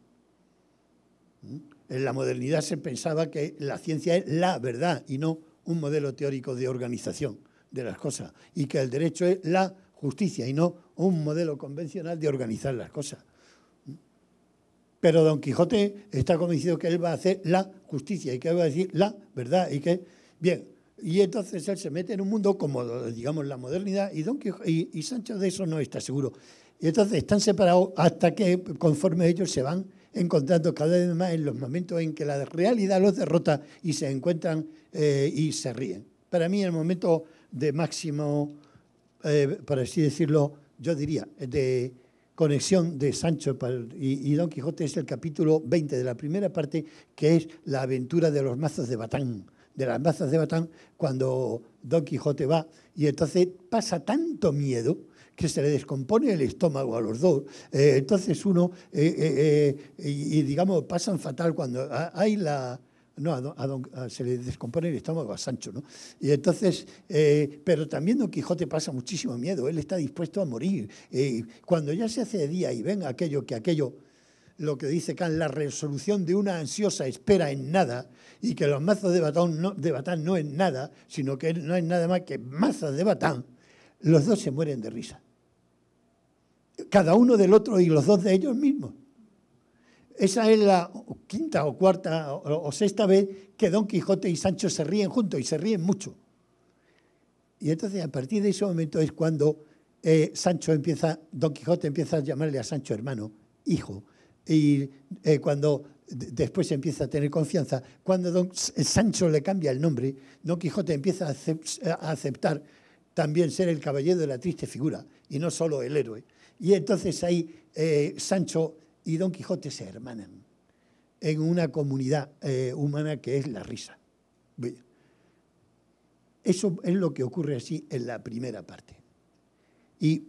¿Mm? En la modernidad se pensaba que la ciencia es la verdad y no un modelo teórico de organización de las cosas y que el derecho es la justicia y no un modelo convencional de organizar las cosas. Pero Don Quijote está convencido que él va a hacer la justicia y que él va a decir la verdad y que, bien, y entonces él se mete en un mundo como, digamos, la modernidad y, Don Quijote, y Sancho de eso no está seguro. Y entonces están separados hasta que conforme ellos se van encontrando cada vez más en los momentos en que la realidad los derrota y se encuentran eh, y se ríen. Para mí el momento de máximo, eh, por así decirlo, yo diría, de conexión de Sancho y, Don Quijote es el capítulo 20 de la primera parte, que es la aventura de los mazos de Batán de las mazas de Batán cuando Don Quijote va y entonces pasa tanto miedo se le descompone el estómago a los dos. Eh, entonces uno, eh, eh, y, digamos, pasan fatal cuando hay la... No, se le descompone el estómago a Sancho, ¿no? Y entonces, pero también Don Quijote pasa muchísimo miedo, él está dispuesto a morir. cuando ya se hace día y ven aquello que aquello lo que dice Kant, la resolución de una ansiosa espera en nada y que los mazos de batán no, de batán no es nada, sino que no es nada más que mazos de batán, los dos se mueren de risa cada uno del otro y los dos de ellos mismos. Esa es la quinta o cuarta o, sexta vez que Don Quijote y Sancho se ríen juntos y se ríen mucho. Y entonces a partir de ese momento es cuando eh, Sancho empieza, Don Quijote empieza a llamarle a Sancho hermano, hijo, y eh, cuando después empieza a tener confianza, cuando eh, Sancho le cambia el nombre, don Quijote empieza a, aceptar también ser el caballero de la triste figura y no solo el héroe. Y entonces ahí eh, Sancho y Don Quijote se hermanan en una comunidad eh, humana que es la risa. Eso es lo que ocurre así en la primera parte. Y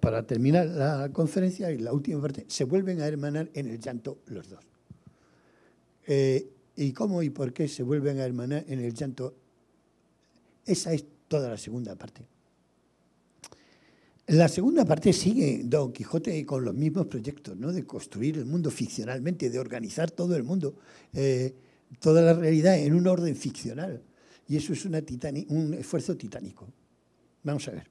para terminar la conferencia, en la última parte, se vuelven a hermanar en el llanto los dos. Eh, ¿Y cómo y por qué se vuelven a hermanar en el llanto? Esa es toda la segunda parte. La segunda parte sigue Don Quijote con los mismos proyectos, ¿no? de construir el mundo ficcionalmente, de organizar todo el mundo, eh, toda la realidad en un orden ficcional. Y eso es un esfuerzo titánico. Vamos a ver.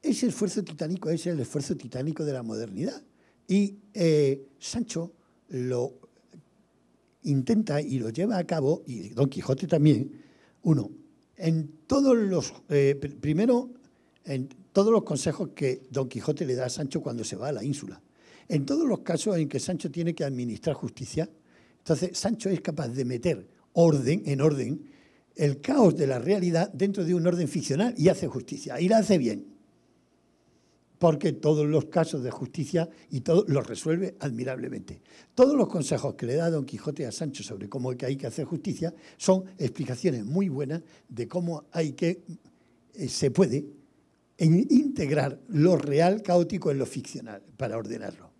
Ese esfuerzo titánico es el esfuerzo titánico de la modernidad. Y eh, Sancho lo intenta y lo lleva a cabo, y Don Quijote también, uno, en todos los, eh, primero, en todos los consejos que Don Quijote le da a Sancho cuando se va a la ínsula. En todos los casos en que Sancho tiene que administrar justicia, entonces Sancho es capaz de meter orden en orden el caos de la realidad dentro de un orden ficcional y hace justicia, y la hace bien, porque todos los casos de justicia y todo los resuelve admirablemente. Todos los consejos que le da Don Quijote a Sancho sobre cómo hay que hacer justicia son explicaciones muy buenas de cómo hay que, eh, se puede en integrar lo real caótico en lo ficcional para ordenarlo.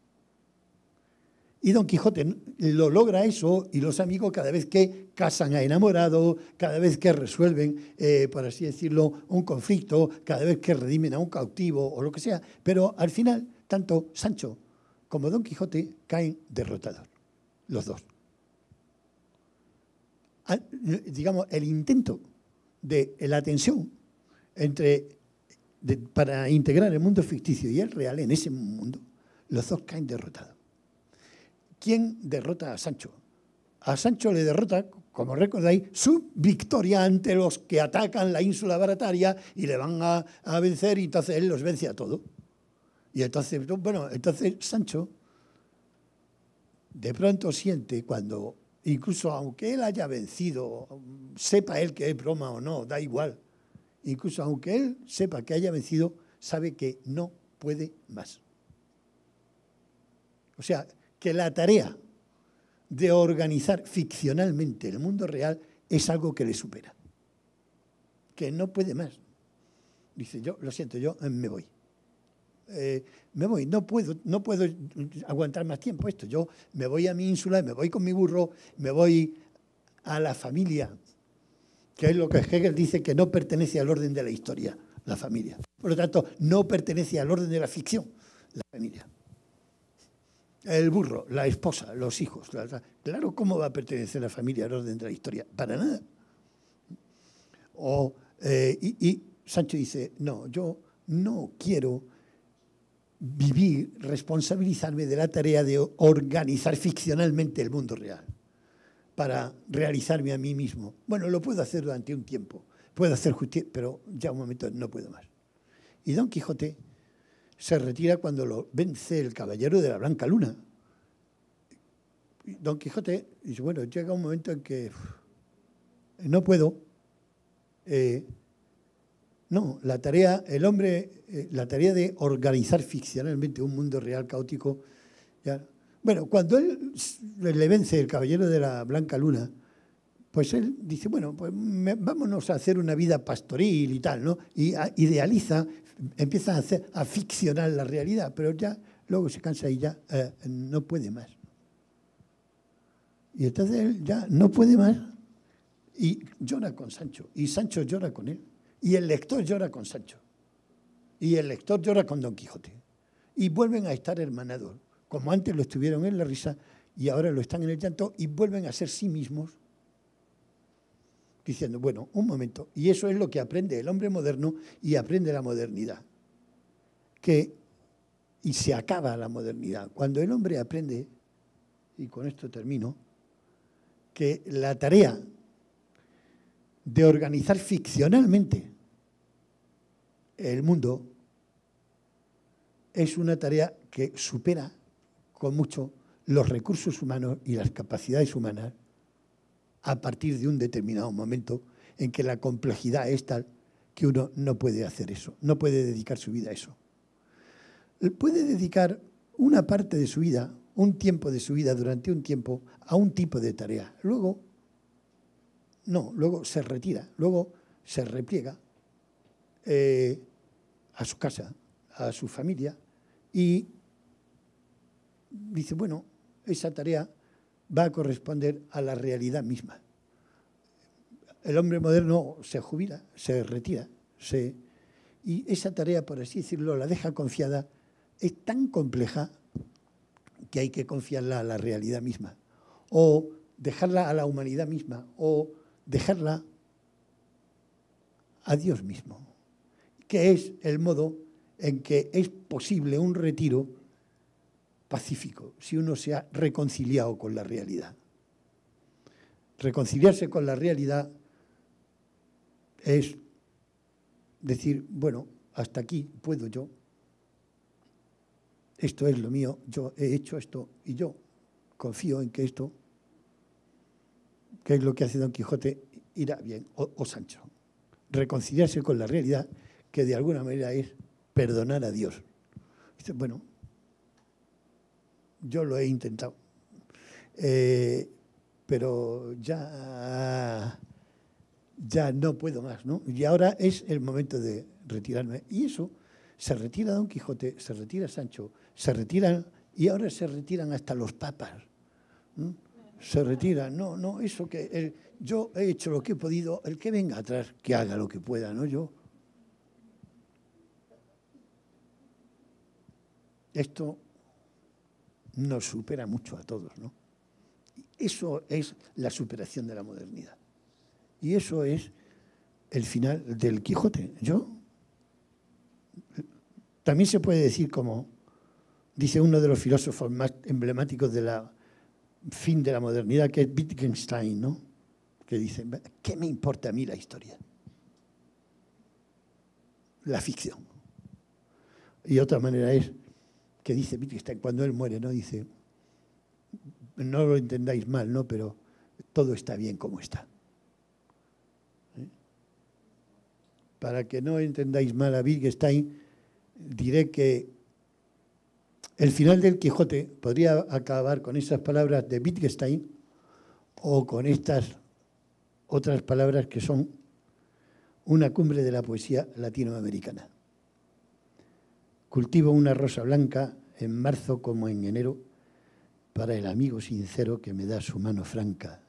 Y Don Quijote lo logra eso y los amigos cada vez que casan a enamorado, cada vez que resuelven, eh, por así decirlo, un conflicto, cada vez que redimen a un cautivo o lo que sea. Pero al final, tanto Sancho como Don Quijote caen derrotados, los dos. Ah, digamos, el intento de la tensión entre para integrar el mundo ficticio y el real en ese mundo, los dos caen derrotados. ¿Quién derrota a Sancho? A Sancho le derrota, como recordáis, su victoria ante los que atacan la ínsula barataria y le van a, vencer y entonces él los vence a todos. Y entonces, bueno, entonces Sancho de pronto siente cuando, incluso aunque él haya vencido, sepa él que es broma o no, da igual, Incluso aunque él sepa que haya vencido, sabe que no puede más. O sea, que la tarea de organizar ficcionalmente el mundo real es algo que le supera. Que no puede más. Dice, yo lo siento, yo eh, me voy. Eh, me voy, no puedo, no puedo aguantar más tiempo esto. Yo me voy a mi ínsula, me voy con mi burro, me voy a la familia que es lo que Hegel dice que no pertenece al orden de la historia, la familia. Por lo tanto, no pertenece al orden de la ficción, la familia. El burro, la esposa, los hijos. claro, ¿cómo va a pertenecer la familia al orden de la historia? Para nada. O, eh, y Sancho dice, no, yo no quiero vivir, responsabilizarme de la tarea de organizar ficcionalmente el mundo real para realizarme a mí mismo. Bueno, lo puedo hacer durante un tiempo, puedo hacer justicia, pero ya un momento no puedo más. Y Don Quijote se retira cuando lo vence el caballero de la Blanca Luna. Don Quijote dice, bueno, llega un momento en que no puedo. Eh, no, la tarea, el hombre, eh, la tarea de organizar ficcionalmente un mundo real caótico, ya bueno, cuando él le vence el caballero de la Blanca Luna, pues él dice, bueno, pues vámonos a hacer una vida pastoril y tal, ¿no? Y idealiza, empieza a, hacer, a ficcionar la realidad, pero ya luego se cansa y ya eh, no puede más. Y entonces él ya no puede más y llora con Sancho, y Sancho llora con él, y el lector llora con Sancho, y el lector llora con Don Quijote, y vuelven a estar hermanados como antes lo estuvieron en la risa y ahora lo están en el llanto y vuelven a ser sí mismos, diciendo, bueno, un momento, y eso es lo que aprende el hombre moderno y aprende la modernidad, y se acaba la modernidad. Cuando el hombre aprende, y con esto termino, que la tarea de organizar ficcionalmente el mundo es una tarea que supera con mucho los recursos humanos y las capacidades humanas a partir de un determinado momento en que la complejidad es tal que uno no puede hacer eso, no puede dedicar su vida a eso. Puede dedicar una parte de su vida, un tiempo de su vida durante un tiempo a un tipo de tarea. Luego, no, luego se retira, luego se repliega eh, a su casa, a su familia y dice, bueno, esa tarea va a corresponder a la realidad misma. El hombre moderno se jubila, se retira, se, y esa tarea, por así decirlo, la deja confiada, es tan compleja que hay que confiarla a la realidad misma, o dejarla a la humanidad misma, o dejarla a Dios mismo, que es el modo en que es posible un retiro pacífico, si uno se ha reconciliado con la realidad. Reconciliarse con la realidad es decir, bueno, hasta aquí puedo yo, esto es lo mío, yo he hecho esto y yo confío en que esto, que es lo que hace Don Quijote, irá bien, o, o Sancho. Reconciliarse con la realidad, que de alguna manera es perdonar a Dios. Bueno, yo lo he intentado. Eh, pero ya, ya no puedo más, ¿no? Y ahora es el momento de retirarme. Y eso, se retira Don Quijote, se retira Sancho, se retiran, y ahora se retiran hasta los papas. Se retiran, no, no, eso que eh, yo he hecho lo que he podido, el que venga atrás, que haga lo que pueda, ¿no? Yo. Esto nos supera mucho a todos. ¿no? Eso es la superación de la modernidad. Y eso es el final del Quijote. Yo también se puede decir como dice uno de los filósofos más emblemáticos de la fin de la modernidad, que es Wittgenstein, ¿no? que dice, ¿qué me importa a mí la historia? La ficción. Y otra manera es, dice Wittgenstein cuando él muere, ¿no? Dice, no lo entendáis mal, ¿no? Pero todo está bien como está. ¿Eh? Para que no entendáis mal a Wittgenstein, diré que el final del Quijote podría acabar con esas palabras de Wittgenstein o con estas otras palabras que son una cumbre de la poesía latinoamericana. Cultivo una rosa blanca en marzo como en enero, para el amigo sincero que me da su mano franca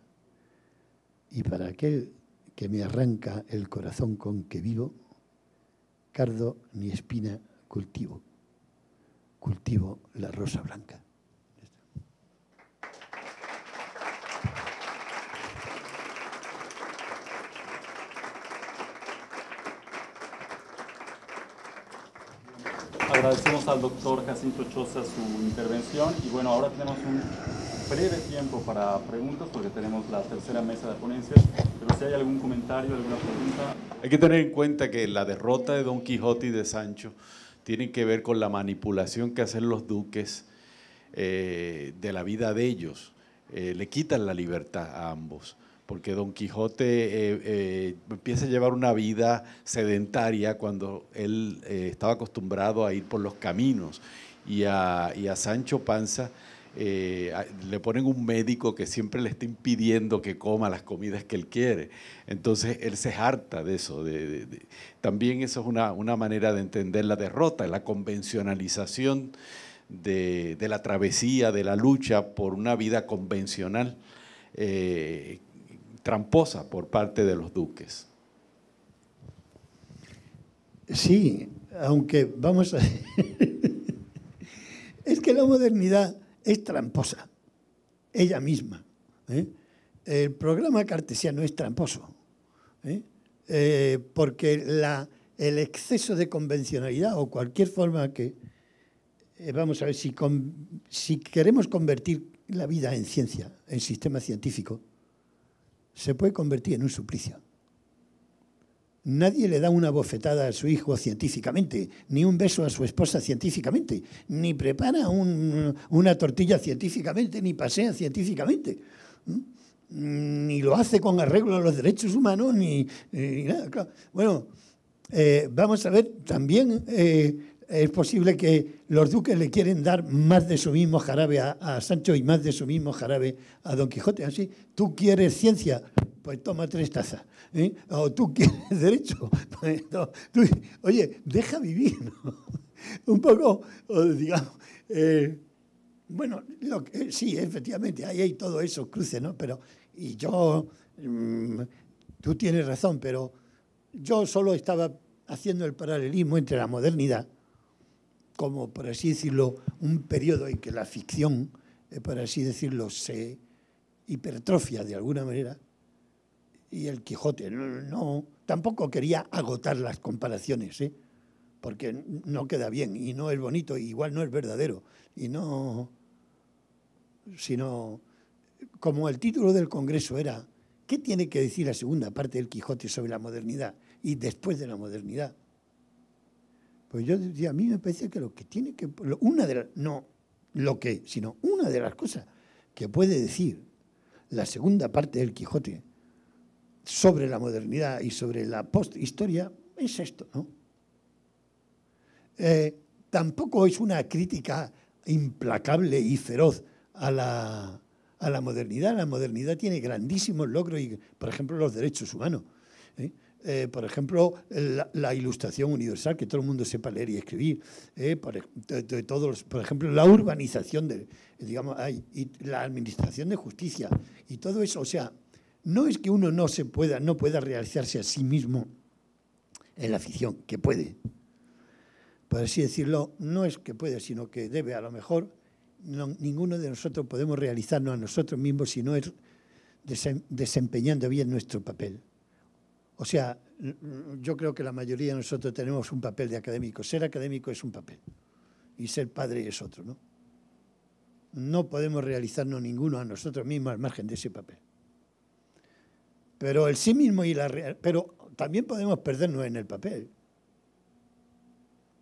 y para aquel que me arranca el corazón con que vivo, cardo ni espina cultivo, cultivo la rosa blanca. Agradecemos al doctor Jacinto Choza su intervención y bueno, ahora tenemos un breve tiempo para preguntas porque tenemos la tercera mesa de ponencias, pero si hay algún comentario, alguna pregunta. Hay que tener en cuenta que la derrota de Don Quijote y de Sancho tiene que ver con la manipulación que hacen los duques eh, de la vida de ellos. Eh, le quitan la libertad a ambos porque Don Quijote eh, eh, empieza a llevar una vida sedentaria cuando él eh, estaba acostumbrado a ir por los caminos y a, Sancho Panza. le ponen un médico que siempre le está impidiendo que coma las comidas que él quiere. Entonces él se harta de eso. También eso es una, manera de entender la derrota, la convencionalización de, la travesía, de la lucha por una vida convencional, tramposa por parte de los duques. Sí, aunque vamos a... es que la modernidad es tramposa, ella misma. ¿eh? El programa cartesiano es tramposo, ¿eh? Eh, porque la, el exceso de convencionalidad o cualquier forma que... vamos a ver, si, si queremos convertir la vida en ciencia, en sistema científico, se puede convertir en un suplicio. Nadie le da una bofetada a su hijo científicamente, ni un beso a su esposa científicamente, ni prepara una tortilla científicamente, ni pasea científicamente. ¿Mm? Ni lo hace con arreglo a los derechos humanos, ni, nada. Bueno, eh, vamos a ver también eh, es posible que los duques le quieren dar más de su mismo jarabe a, Sancho y más de su mismo jarabe a Don Quijote. Así, tú quieres ciencia, pues toma tres tazas. ¿eh? O tú quieres derecho. Pues oye, deja vivir. Un poco, digamos. Eh, bueno, eh, sí, efectivamente, ahí hay todo eso, cruce, ¿no? Pero, y yo, mm, tú tienes razón, pero yo solo estaba haciendo el paralelismo entre la modernidad como, por así decirlo, un periodo en que la ficción, eh, por así decirlo, se hipertrofia de alguna manera, y el Quijote, no, tampoco quería agotar las comparaciones, ¿eh? porque no queda bien y no es bonito, y igual no es verdadero, y no, sino, como el título del Congreso era, ¿qué tiene que decir la segunda parte del Quijote sobre la modernidad y después de la modernidad? Pues yo decía, a mí me parece que lo que tiene que. Una de no lo que, sino una de las cosas que puede decir la segunda parte del Quijote sobre la modernidad y sobre la posthistoria es esto, ¿no? Eh, tampoco es una crítica implacable y feroz a la, modernidad. La modernidad tiene grandísimos logros, por ejemplo, los derechos humanos. ¿eh? Eh, por ejemplo, la, ilustración universal, que todo el mundo sepa leer y escribir, eh, por, todos, por ejemplo, la urbanización, de, digamos, y la administración de justicia, y todo eso, o sea, no es que uno no se pueda, no pueda realizarse a sí mismo en la ficción que puede. Por así decirlo, no es que puede, sino que debe, a lo mejor, ninguno de nosotros podemos realizarnos a nosotros mismos si no es desempeñando bien nuestro papel. O sea, mm, yo creo que la mayoría de nosotros tenemos un papel de académico. Ser académico es un papel y ser padre es otro, ¿no? No podemos realizarnos ninguno a nosotros mismos al margen de ese papel. Pero el sí mismo y la pero también podemos perdernos en el papel.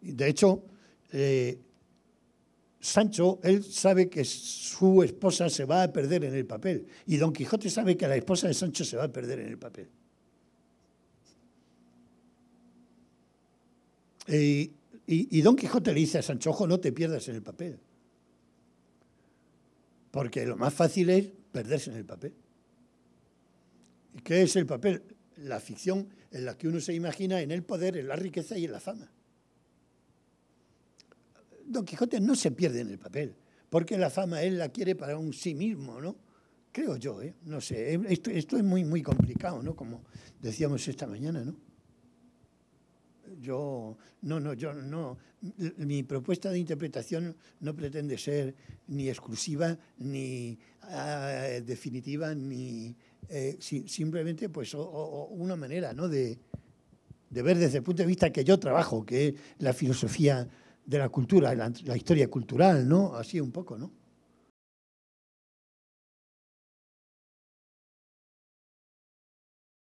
De hecho, eh, Sancho, él sabe que su esposa se va a perder en el papel. Y Don Quijote sabe que la esposa de Sancho se va a perder en el papel. y, Don Quijote le dice a Sanchojo, no te pierdas en el papel. Porque lo más fácil es perderse en el papel. ¿Y qué es el papel? La ficción en la que uno se imagina en el poder, en la riqueza y en la fama. Don Quijote no se pierde en el papel, porque la fama él la quiere para un sí mismo, ¿no? Creo yo, ¿eh? No sé, eh, esto, esto es muy, muy complicado, ¿no? Como decíamos esta mañana, ¿no? yo, no, no, yo no. Mi propuesta de interpretación no pretende ser ni exclusiva, ni ah, definitiva, ni eh, simplemente pues una manera ¿no? de, ver desde el punto de vista que yo trabajo, que es la filosofía de la cultura, la, la historia cultural, ¿no? Así un poco, ¿no?